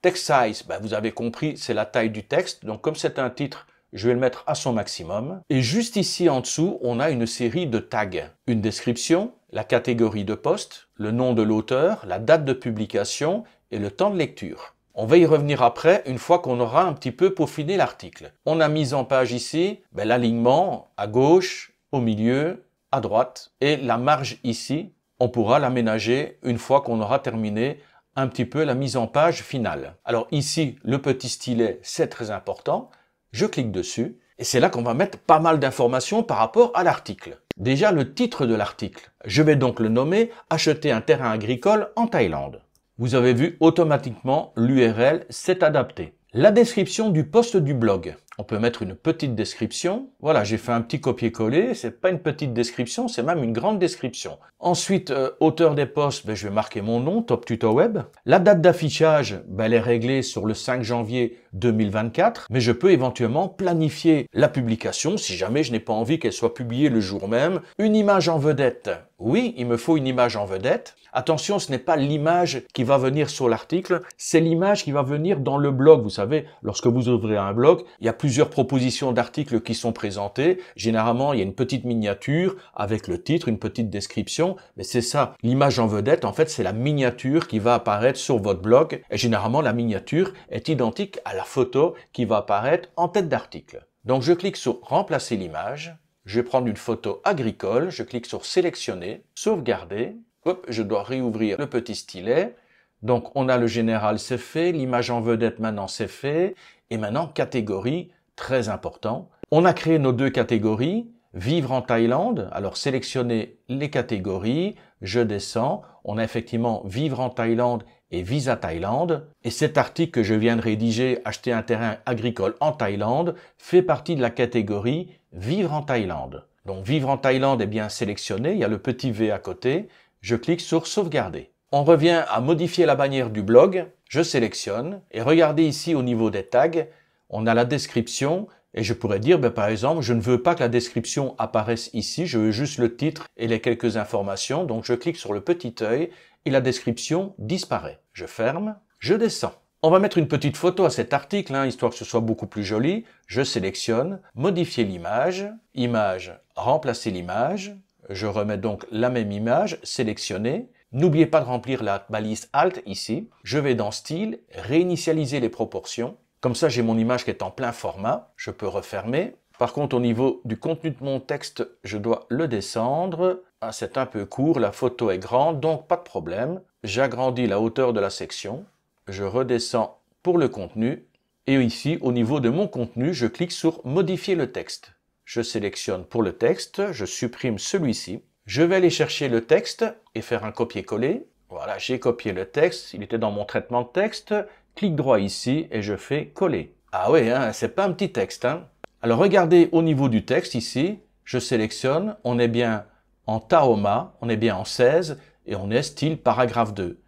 Text size, ben, vous avez compris, c'est la taille du texte. Donc comme c'est un titre je vais le mettre à son maximum. Et juste ici en dessous, on a une série de tags. Une description, la catégorie de poste, le nom de l'auteur, la date de publication et le temps de lecture. On va y revenir après, une fois qu'on aura un petit peu peaufiné l'article. On a mis en page ici ben, l'alignement à gauche, au milieu, à droite. Et la marge ici, on pourra l'aménager une fois qu'on aura terminé un petit peu la mise en page finale. Alors ici, le petit stylet, c'est très important. Je clique dessus et c'est là qu'on va mettre pas mal d'informations par rapport à l'article. Déjà le titre de l'article. Je vais donc le nommer Acheter un terrain agricole en Thaïlande. Vous avez vu automatiquement l'URL s'est adaptée. La description du poste du blog. On peut mettre une petite description. Voilà, j'ai fait un petit copier-coller. C'est pas une petite description, c'est même une grande description. Ensuite, euh, auteur des postes ben, je vais marquer mon nom, Top Tuto Web. La date d'affichage, ben, elle est réglée sur le 5 janvier 2024, mais je peux éventuellement planifier la publication si jamais je n'ai pas envie qu'elle soit publiée le jour même. Une image en vedette. Oui, il me faut une image en vedette. Attention, ce n'est pas l'image qui va venir sur l'article, c'est l'image qui va venir dans le blog. Vous savez, lorsque vous ouvrez un blog, il y a plus plusieurs propositions d'articles qui sont présentées. Généralement, il y a une petite miniature avec le titre, une petite description, mais c'est ça. L'image en vedette, en fait, c'est la miniature qui va apparaître sur votre blog. Et généralement, la miniature est identique à la photo qui va apparaître en tête d'article. Donc, je clique sur Remplacer l'image. Je vais prendre une photo agricole. Je clique sur Sélectionner, Sauvegarder. Hop, je dois réouvrir le petit stylet. Donc on a le général, c'est fait, l'image en vedette maintenant c'est fait, et maintenant catégorie, très important. On a créé nos deux catégories, vivre en Thaïlande, alors sélectionner les catégories, je descends, on a effectivement vivre en Thaïlande et visa Thaïlande, et cet article que je viens de rédiger, acheter un terrain agricole en Thaïlande, fait partie de la catégorie vivre en Thaïlande. Donc vivre en Thaïlande est bien sélectionné, il y a le petit V à côté, je clique sur sauvegarder. On revient à modifier la bannière du blog, je sélectionne, et regardez ici au niveau des tags, on a la description et je pourrais dire, ben, par exemple, je ne veux pas que la description apparaisse ici, je veux juste le titre et les quelques informations. Donc je clique sur le petit œil et la description disparaît. Je ferme, je descends. On va mettre une petite photo à cet article, hein, histoire que ce soit beaucoup plus joli. Je sélectionne, modifier l'image, image, remplacer l'image. Je remets donc la même image, sélectionner. N'oubliez pas de remplir la balise Alt ici. Je vais dans Style, réinitialiser les proportions. Comme ça, j'ai mon image qui est en plein format. Je peux refermer. Par contre, au niveau du contenu de mon texte, je dois le descendre. Ah, c'est un peu court, la photo est grande, donc pas de problème. J'agrandis la hauteur de la section. Je redescends pour le contenu. Et ici, au niveau de mon contenu, je clique sur « Modifier le texte ». Je sélectionne pour le texte, je supprime celui-ci. Je vais aller chercher le texte et faire un copier-coller. Voilà, j'ai copié le texte, il était dans mon traitement de texte clic droit ici et je fais coller. Ah oui, hein, c'est pas un petit texte. Hein. Alors regardez au niveau du texte ici, je sélectionne, on est bien en Tahoma, on est bien en 16 et on est style paragraphe 2.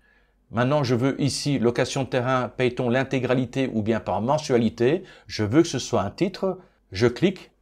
Maintenant, je veux ici location terrain, paye on l'intégralité ou bien par mensualité. Je veux que ce soit un titre. Je clique.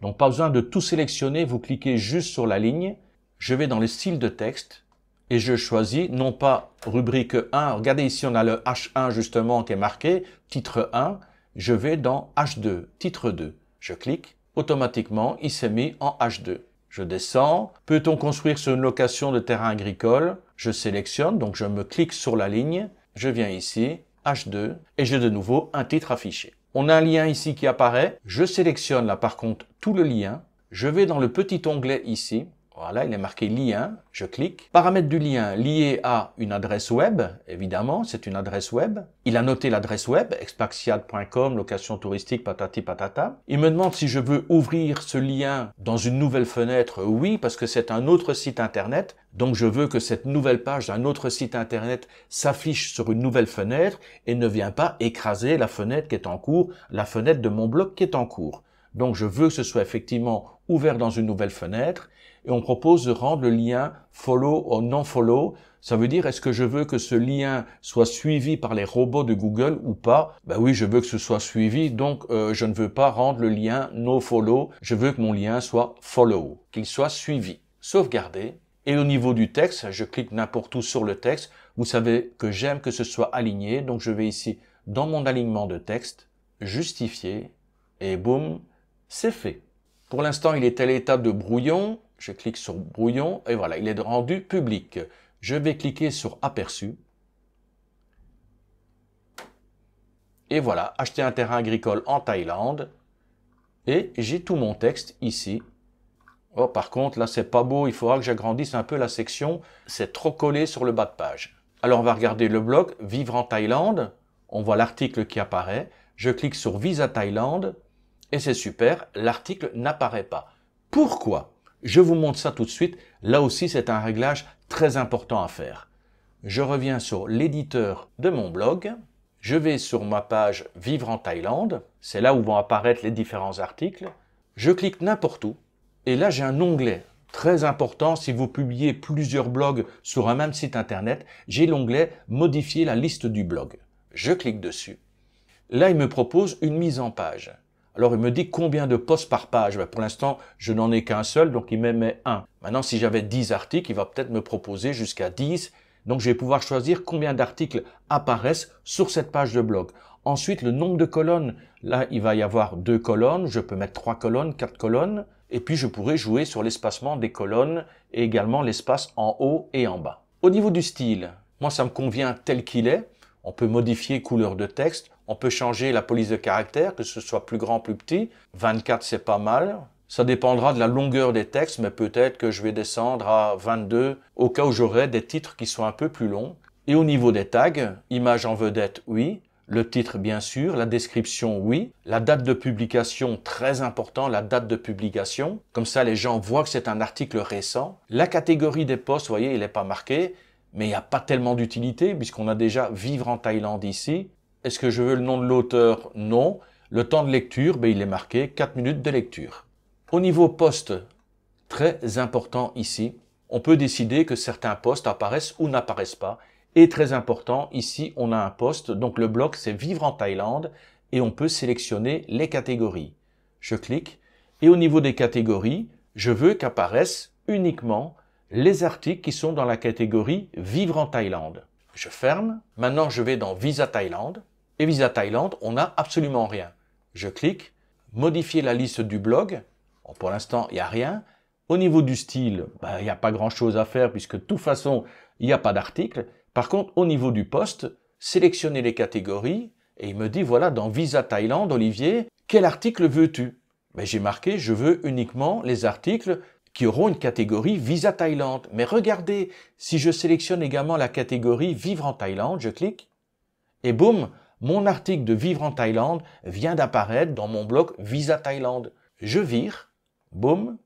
Donc pas besoin de tout sélectionner, vous cliquez juste sur la ligne. Je vais dans les styles de texte et je choisis non pas rubrique 1, regardez ici on a le H1 justement qui est marqué, titre 1, je vais dans H2, titre 2. Je clique, automatiquement il s'est mis en H2. Je descends, peut-on construire sur une location de terrain agricole Je sélectionne, donc je me clique sur la ligne, je viens ici, H2, et j'ai de nouveau un titre affiché. On a un lien ici qui apparaît, je sélectionne là par contre tout le lien, je vais dans le petit onglet ici, voilà, il est marqué lien, je clique. Paramètre du lien lié à une adresse web, évidemment, c'est une adresse web. Il a noté l'adresse web, expaxiad.com, location touristique, patati patata. Il me demande si je veux ouvrir ce lien dans une nouvelle fenêtre. Oui, parce que c'est un autre site internet. Donc je veux que cette nouvelle page d'un autre site internet s'affiche sur une nouvelle fenêtre et ne vient pas écraser la fenêtre qui est en cours, la fenêtre de mon blog qui est en cours. Donc je veux que ce soit effectivement ouvert dans une nouvelle fenêtre et on propose de rendre le lien follow ou non-follow. Ça veut dire, est-ce que je veux que ce lien soit suivi par les robots de Google ou pas Ben oui, je veux que ce soit suivi, donc euh, je ne veux pas rendre le lien no-follow, je veux que mon lien soit follow, qu'il soit suivi, sauvegardé. Et au niveau du texte, je clique n'importe où sur le texte. Vous savez que j'aime que ce soit aligné, donc je vais ici dans mon alignement de texte, justifier, et boum, c'est fait. Pour l'instant, il est à l'état de brouillon, je clique sur brouillon et voilà, il est rendu public. Je vais cliquer sur aperçu. Et voilà, acheter un terrain agricole en Thaïlande. Et j'ai tout mon texte ici. Oh, par contre, là, c'est pas beau. Il faudra que j'agrandisse un peu la section. C'est trop collé sur le bas de page. Alors, on va regarder le blog Vivre en Thaïlande. On voit l'article qui apparaît. Je clique sur Visa Thaïlande. Et c'est super, l'article n'apparaît pas. Pourquoi je vous montre ça tout de suite. Là aussi, c'est un réglage très important à faire. Je reviens sur l'éditeur de mon blog. Je vais sur ma page Vivre en Thaïlande. C'est là où vont apparaître les différents articles. Je clique n'importe où. Et là, j'ai un onglet très important si vous publiez plusieurs blogs sur un même site internet, j'ai l'onglet modifier la liste du blog. Je clique dessus. Là, il me propose une mise en page. Alors il me dit combien de postes par page. Ben, pour l'instant, je n'en ai qu'un seul, donc il m'émet un. Maintenant, si j'avais 10 articles, il va peut-être me proposer jusqu'à 10. Donc je vais pouvoir choisir combien d'articles apparaissent sur cette page de blog. Ensuite, le nombre de colonnes. Là, il va y avoir deux colonnes. Je peux mettre trois colonnes, quatre colonnes. Et puis, je pourrais jouer sur l'espacement des colonnes et également l'espace en haut et en bas. Au niveau du style, moi, ça me convient tel qu'il est. On peut modifier couleur de texte. On peut changer la police de caractère, que ce soit plus grand, plus petit. 24, c'est pas mal. Ça dépendra de la longueur des textes, mais peut-être que je vais descendre à 22 au cas où j'aurai des titres qui sont un peu plus longs. Et au niveau des tags, image en vedette, oui. Le titre, bien sûr. La description, oui. La date de publication, très important, la date de publication. Comme ça, les gens voient que c'est un article récent. La catégorie des postes, vous voyez, il n'est pas marqué mais il n'y a pas tellement d'utilité puisqu'on a déjà vivre en Thaïlande ici. Est-ce que je veux le nom de l'auteur Non. Le temps de lecture, ben, il est marqué 4 minutes de lecture. Au niveau poste, très important ici, on peut décider que certains postes apparaissent ou n'apparaissent pas. Et très important, ici, on a un poste, donc le bloc, c'est Vivre en Thaïlande, et on peut sélectionner les catégories. Je clique, et au niveau des catégories, je veux qu'apparaissent uniquement les articles qui sont dans la catégorie Vivre en Thaïlande. Je ferme. Maintenant, je vais dans Visa Thaïlande et Visa Thaïlande, on n'a absolument rien. Je clique, modifier la liste du blog. pour l'instant, il n'y a rien. Au niveau du style, bah, il n'y a pas grand-chose à faire puisque de toute façon, il n'y a pas d'article. Par contre, au niveau du poste, sélectionnez les catégories et il me dit, voilà, dans Visa Thaïlande, Olivier, quel article veux-tu Mais J'ai marqué, je veux uniquement les articles qui auront une catégorie Visa Thaïlande. Mais regardez, si je sélectionne également la catégorie Vivre en Thaïlande, je clique, et boum, mon article de Vivre en Thaïlande vient d'apparaître dans mon blog Visa Thaïlande. Je vire, boum,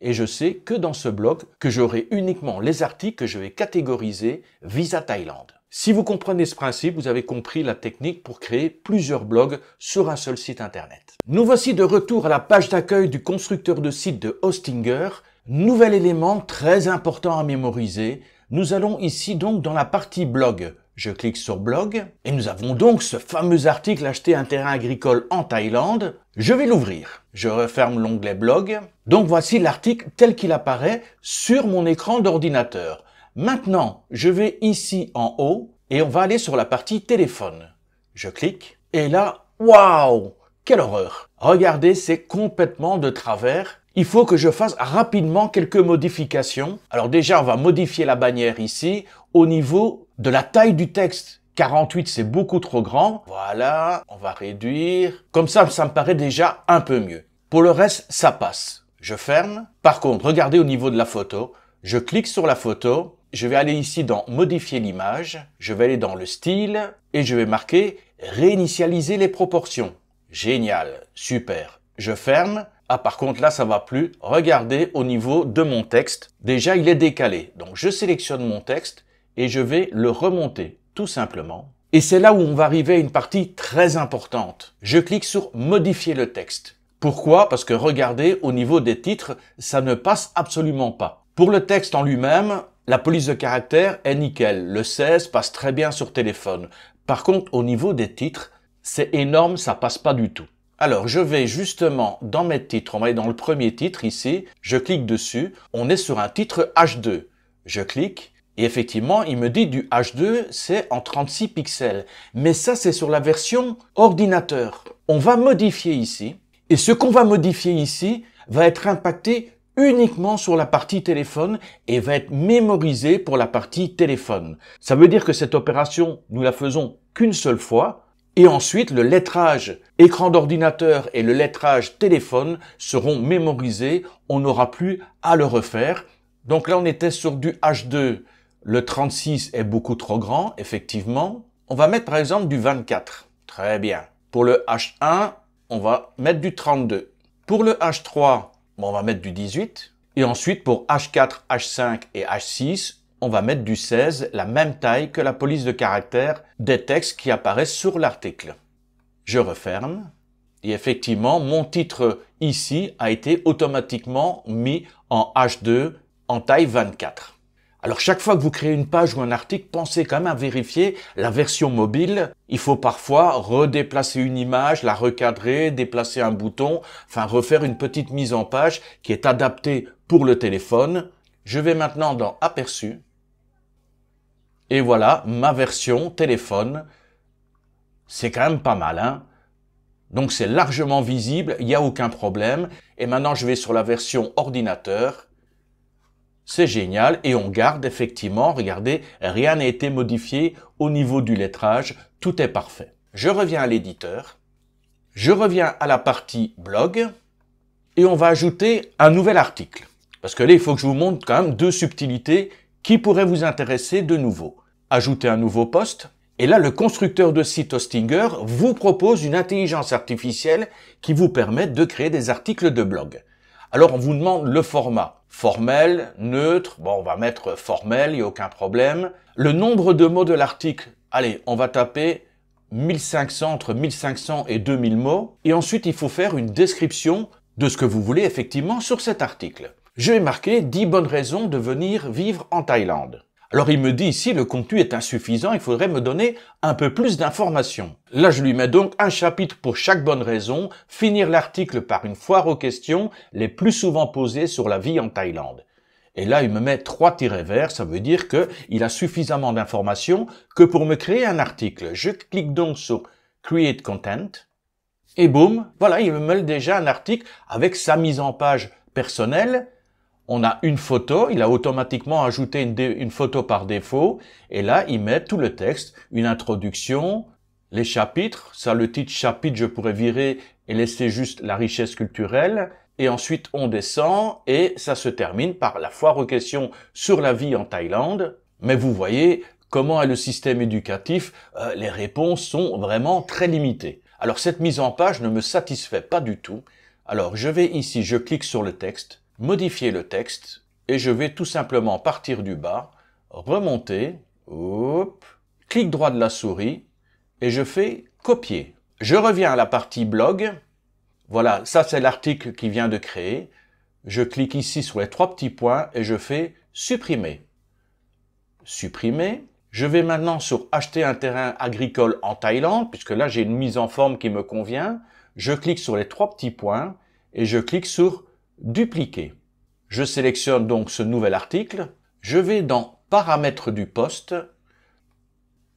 et je sais que dans ce blog que j'aurai uniquement les articles que je vais catégoriser Visa Thaïlande. Si vous comprenez ce principe, vous avez compris la technique pour créer plusieurs blogs sur un seul site internet. Nous voici de retour à la page d'accueil du constructeur de site de Hostinger. Nouvel élément très important à mémoriser. Nous allons ici donc dans la partie blog. Je clique sur blog et nous avons donc ce fameux article acheter un terrain agricole en Thaïlande. Je vais l'ouvrir. Je referme l'onglet blog. Donc voici l'article tel qu'il apparaît sur mon écran d'ordinateur. Maintenant, je vais ici en haut et on va aller sur la partie téléphone. Je clique et là, waouh Quelle horreur Regardez, c'est complètement de travers. Il faut que je fasse rapidement quelques modifications. Alors déjà, on va modifier la bannière ici au niveau de la taille du texte. 48, c'est beaucoup trop grand. Voilà, on va réduire. Comme ça, ça me paraît déjà un peu mieux. Pour le reste, ça passe. Je ferme. Par contre, regardez au niveau de la photo. Je clique sur la photo. Je vais aller ici dans Modifier l'image. Je vais aller dans le style et je vais marquer Réinitialiser les proportions. Génial, super. Je ferme. Ah par contre là ça va plus. Regardez au niveau de mon texte. Déjà il est décalé. Donc je sélectionne mon texte et je vais le remonter, tout simplement. Et c'est là où on va arriver à une partie très importante. Je clique sur modifier le texte. Pourquoi Parce que regardez, au niveau des titres, ça ne passe absolument pas. Pour le texte en lui-même, la police de caractère est nickel. Le 16 passe très bien sur téléphone. Par contre, au niveau des titres, c'est énorme, ça passe pas du tout. Alors, je vais justement dans mes titres, on va aller dans le premier titre ici, je clique dessus, on est sur un titre H2. Je clique, et effectivement, il me dit du H2, c'est en 36 pixels. Mais ça, c'est sur la version ordinateur. On va modifier ici. Et ce qu'on va modifier ici va être impacté uniquement sur la partie téléphone et va être mémorisé pour la partie téléphone. Ça veut dire que cette opération, nous la faisons qu'une seule fois. Et ensuite, le lettrage écran d'ordinateur et le lettrage téléphone seront mémorisés. On n'aura plus à le refaire. Donc là, on était sur du H2 le 36 est beaucoup trop grand, effectivement. On va mettre par exemple du 24. Très bien. Pour le H1, on va mettre du 32. Pour le H3, on va mettre du 18. Et ensuite, pour H4, H5 et H6, on va mettre du 16, la même taille que la police de caractère des textes qui apparaissent sur l'article. Je referme. Et effectivement, mon titre ici a été automatiquement mis en H2 en taille 24. Alors chaque fois que vous créez une page ou un article, pensez quand même à vérifier la version mobile. Il faut parfois redéplacer une image, la recadrer, déplacer un bouton, enfin refaire une petite mise en page qui est adaptée pour le téléphone. Je vais maintenant dans Aperçu. Et voilà, ma version téléphone. C'est quand même pas mal, hein donc c'est largement visible, il n'y a aucun problème. Et maintenant je vais sur la version ordinateur c'est génial et on garde effectivement, regardez, rien n'a été modifié au niveau du lettrage, tout est parfait. Je reviens à l'éditeur, je reviens à la partie blog et on va ajouter un nouvel article. Parce que là, il faut que je vous montre quand même deux subtilités qui pourraient vous intéresser de nouveau. Ajouter un nouveau poste. Et là, le constructeur de site Hostinger vous propose une intelligence artificielle qui vous permet de créer des articles de blog. Alors, on vous demande le format formel, neutre, bon, on va mettre formel, il n'y a aucun problème. Le nombre de mots de l'article, allez, on va taper 1500, entre 1500 et 2000 mots. Et ensuite, il faut faire une description de ce que vous voulez effectivement sur cet article. Je vais marquer 10 bonnes raisons de venir vivre en Thaïlande. Alors il me dit ici, le contenu est insuffisant, il faudrait me donner un peu plus d'informations. Là, je lui mets donc un chapitre pour chaque bonne raison, finir l'article par une foire aux questions les plus souvent posées sur la vie en Thaïlande. Et là, il me met trois tirets verts, ça veut dire qu'il a suffisamment d'informations que pour me créer un article. Je clique donc sur Create Content, et boum, voilà, il me met déjà un article avec sa mise en page personnelle, on a une photo, il a automatiquement ajouté une, photo par défaut, et là, il met tout le texte, une introduction, les chapitres, ça le titre chapitre, je pourrais virer et laisser juste la richesse culturelle, et ensuite on descend, et ça se termine par la foire aux questions sur la vie en Thaïlande, mais vous voyez comment est le système éducatif, euh, les réponses sont vraiment très limitées. Alors cette mise en page ne me satisfait pas du tout, alors je vais ici, je clique sur le texte, modifier le texte et je vais tout simplement partir du bas, remonter, hop, clic droit de la souris et je fais copier. Je reviens à la partie blog. Voilà, ça c'est l'article qui vient de créer. Je clique ici sur les trois petits points et je fais supprimer. Supprimer. Je vais maintenant sur acheter un terrain agricole en Thaïlande, puisque là j'ai une mise en forme qui me convient. Je clique sur les trois petits points et je clique sur dupliquer. Je sélectionne donc ce nouvel article. Je vais dans paramètres du poste.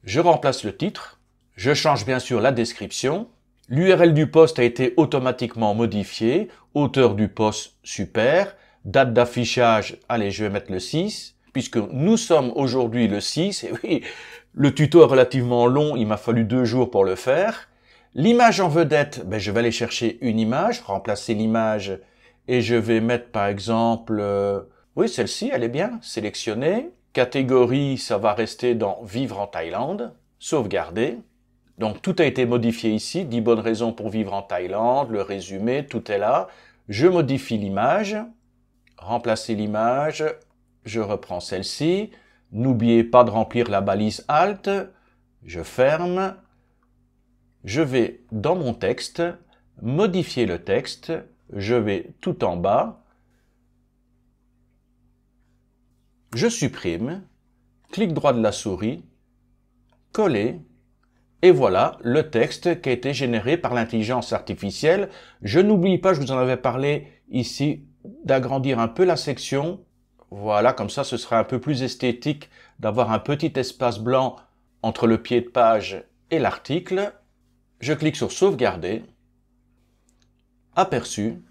Je remplace le titre. Je change bien sûr la description. L'URL du poste a été automatiquement modifiée. Auteur du poste, super. Date d'affichage, allez, je vais mettre le 6. Puisque nous sommes aujourd'hui le 6. Et oui, le tuto est relativement long. Il m'a fallu deux jours pour le faire. L'image en vedette, ben, je vais aller chercher une image, remplacer l'image et je vais mettre par exemple, euh, oui celle-ci elle est bien, sélectionnée. Catégorie, ça va rester dans vivre en Thaïlande, sauvegarder. Donc tout a été modifié ici, 10 bonnes raisons pour vivre en Thaïlande, le résumé, tout est là. Je modifie l'image, remplacer l'image, je reprends celle-ci. N'oubliez pas de remplir la balise Alt, je ferme. Je vais dans mon texte, modifier le texte, je vais tout en bas, je supprime, clic droit de la souris, coller, et voilà le texte qui a été généré par l'intelligence artificielle. Je n'oublie pas, je vous en avais parlé ici, d'agrandir un peu la section. Voilà, comme ça ce sera un peu plus esthétique d'avoir un petit espace blanc entre le pied de page et l'article. Je clique sur sauvegarder aperçu.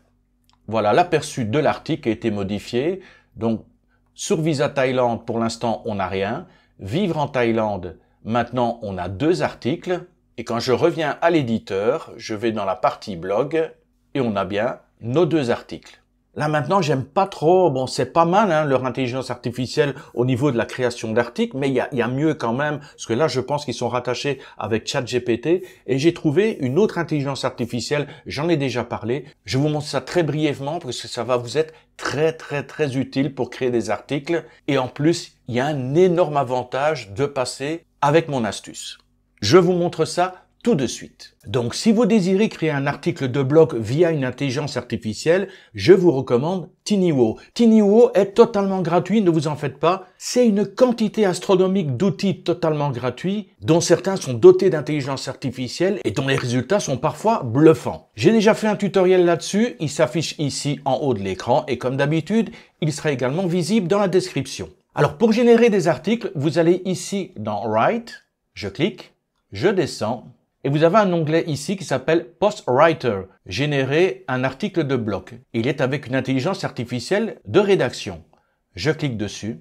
Voilà, l'aperçu de l'article a été modifié. Donc, sur Visa Thaïlande, pour l'instant, on n'a rien. Vivre en Thaïlande, maintenant, on a deux articles. Et quand je reviens à l'éditeur, je vais dans la partie blog et on a bien nos deux articles. Là maintenant, j'aime pas trop. Bon, c'est pas mal hein, leur intelligence artificielle au niveau de la création d'articles, mais il y a, mieux quand même. Parce que là, je pense qu'ils sont rattachés avec ChatGPT. Et j'ai trouvé une autre intelligence artificielle. J'en ai déjà parlé. Je vous montre ça très brièvement parce que ça va vous être très très très utile pour créer des articles. Et en plus, il y a un énorme avantage de passer avec mon astuce. Je vous montre ça tout de suite. Donc si vous désirez créer un article de blog via une intelligence artificielle, je vous recommande TinyWo. TinyWo est totalement gratuit, ne vous en faites pas. C'est une quantité astronomique d'outils totalement gratuits, dont certains sont dotés d'intelligence artificielle et dont les résultats sont parfois bluffants. J'ai déjà fait un tutoriel là-dessus, il s'affiche ici en haut de l'écran et comme d'habitude, il sera également visible dans la description. Alors pour générer des articles, vous allez ici dans Write, je clique, je descends, et vous avez un onglet ici qui s'appelle Post Writer, générer un article de blog. Il est avec une intelligence artificielle de rédaction. Je clique dessus.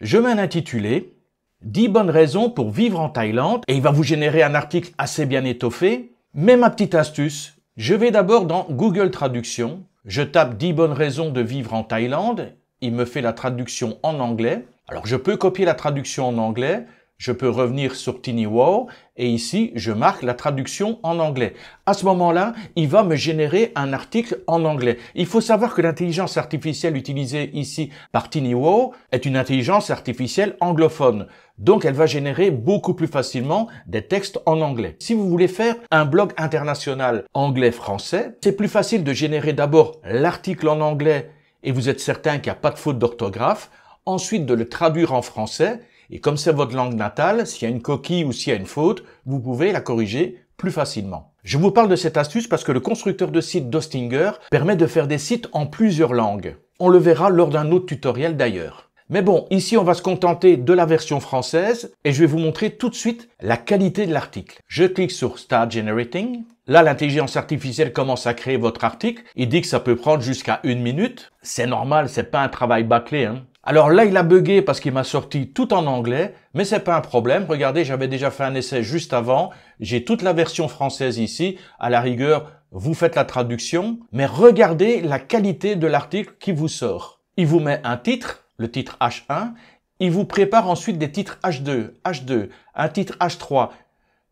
Je mets un intitulé 10 bonnes raisons pour vivre en Thaïlande et il va vous générer un article assez bien étoffé. Mais ma petite astuce, je vais d'abord dans Google Traduction, je tape 10 bonnes raisons de vivre en Thaïlande, il me fait la traduction en anglais. Alors je peux copier la traduction en anglais, je peux revenir sur TinyWow et ici, je marque la traduction en anglais. À ce moment-là, il va me générer un article en anglais. Il faut savoir que l'intelligence artificielle utilisée ici par TinyWow est une intelligence artificielle anglophone. Donc, elle va générer beaucoup plus facilement des textes en anglais. Si vous voulez faire un blog international anglais-français, c'est plus facile de générer d'abord l'article en anglais et vous êtes certain qu'il n'y a pas de faute d'orthographe, ensuite de le traduire en français et comme c'est votre langue natale, s'il y a une coquille ou s'il y a une faute, vous pouvez la corriger plus facilement. Je vous parle de cette astuce parce que le constructeur de site Dostinger permet de faire des sites en plusieurs langues. On le verra lors d'un autre tutoriel d'ailleurs. Mais bon, ici on va se contenter de la version française et je vais vous montrer tout de suite la qualité de l'article. Je clique sur Start Generating. Là, l'intelligence artificielle commence à créer votre article. Il dit que ça peut prendre jusqu'à une minute. C'est normal, c'est pas un travail bâclé. Hein. Alors là, il a buggé parce qu'il m'a sorti tout en anglais, mais c'est pas un problème. Regardez, j'avais déjà fait un essai juste avant. J'ai toute la version française ici. À la rigueur, vous faites la traduction, mais regardez la qualité de l'article qui vous sort. Il vous met un titre, le titre H1. Il vous prépare ensuite des titres H2, H2, un titre H3.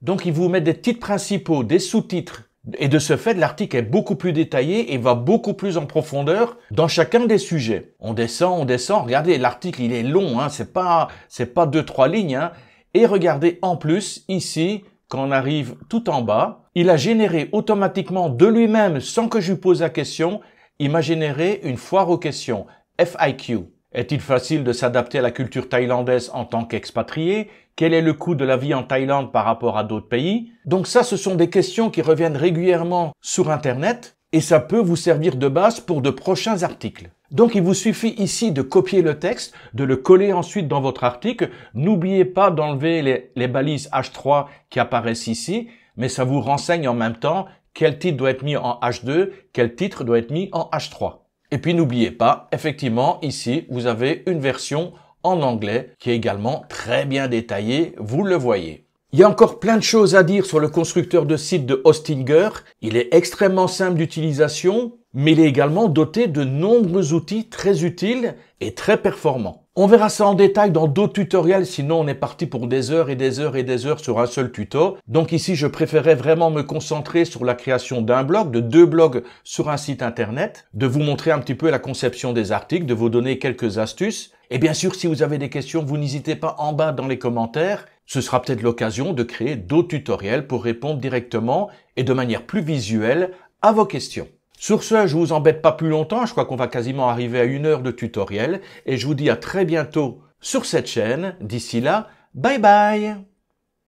Donc il vous met des titres principaux, des sous-titres, et de ce fait, l'article est beaucoup plus détaillé et va beaucoup plus en profondeur dans chacun des sujets. On descend, on descend. Regardez, l'article, il est long, hein. C'est pas, c'est pas deux, trois lignes, hein. Et regardez, en plus, ici, quand on arrive tout en bas, il a généré automatiquement de lui-même, sans que je lui pose la question, il m'a généré une foire aux questions, FIQ. Est-il facile de s'adapter à la culture thaïlandaise en tant qu'expatrié Quel est le coût de la vie en Thaïlande par rapport à d'autres pays Donc ça, ce sont des questions qui reviennent régulièrement sur Internet et ça peut vous servir de base pour de prochains articles. Donc il vous suffit ici de copier le texte, de le coller ensuite dans votre article. N'oubliez pas d'enlever les, les balises H3 qui apparaissent ici, mais ça vous renseigne en même temps quel titre doit être mis en H2, quel titre doit être mis en H3. Et puis n'oubliez pas, effectivement, ici, vous avez une version en anglais qui est également très bien détaillée, vous le voyez. Il y a encore plein de choses à dire sur le constructeur de site de Hostinger. Il est extrêmement simple d'utilisation, mais il est également doté de nombreux outils très utiles et très performants. On verra ça en détail dans d'autres tutoriels, sinon on est parti pour des heures et des heures et des heures sur un seul tuto. Donc ici, je préférais vraiment me concentrer sur la création d'un blog, de deux blogs sur un site internet, de vous montrer un petit peu la conception des articles, de vous donner quelques astuces. Et bien sûr, si vous avez des questions, vous n'hésitez pas en bas dans les commentaires. Ce sera peut-être l'occasion de créer d'autres tutoriels pour répondre directement et de manière plus visuelle à vos questions. Sur ce, je vous embête pas plus longtemps, je crois qu'on va quasiment arriver à une heure de tutoriel, et je vous dis à très bientôt sur cette chaîne. D'ici là, bye bye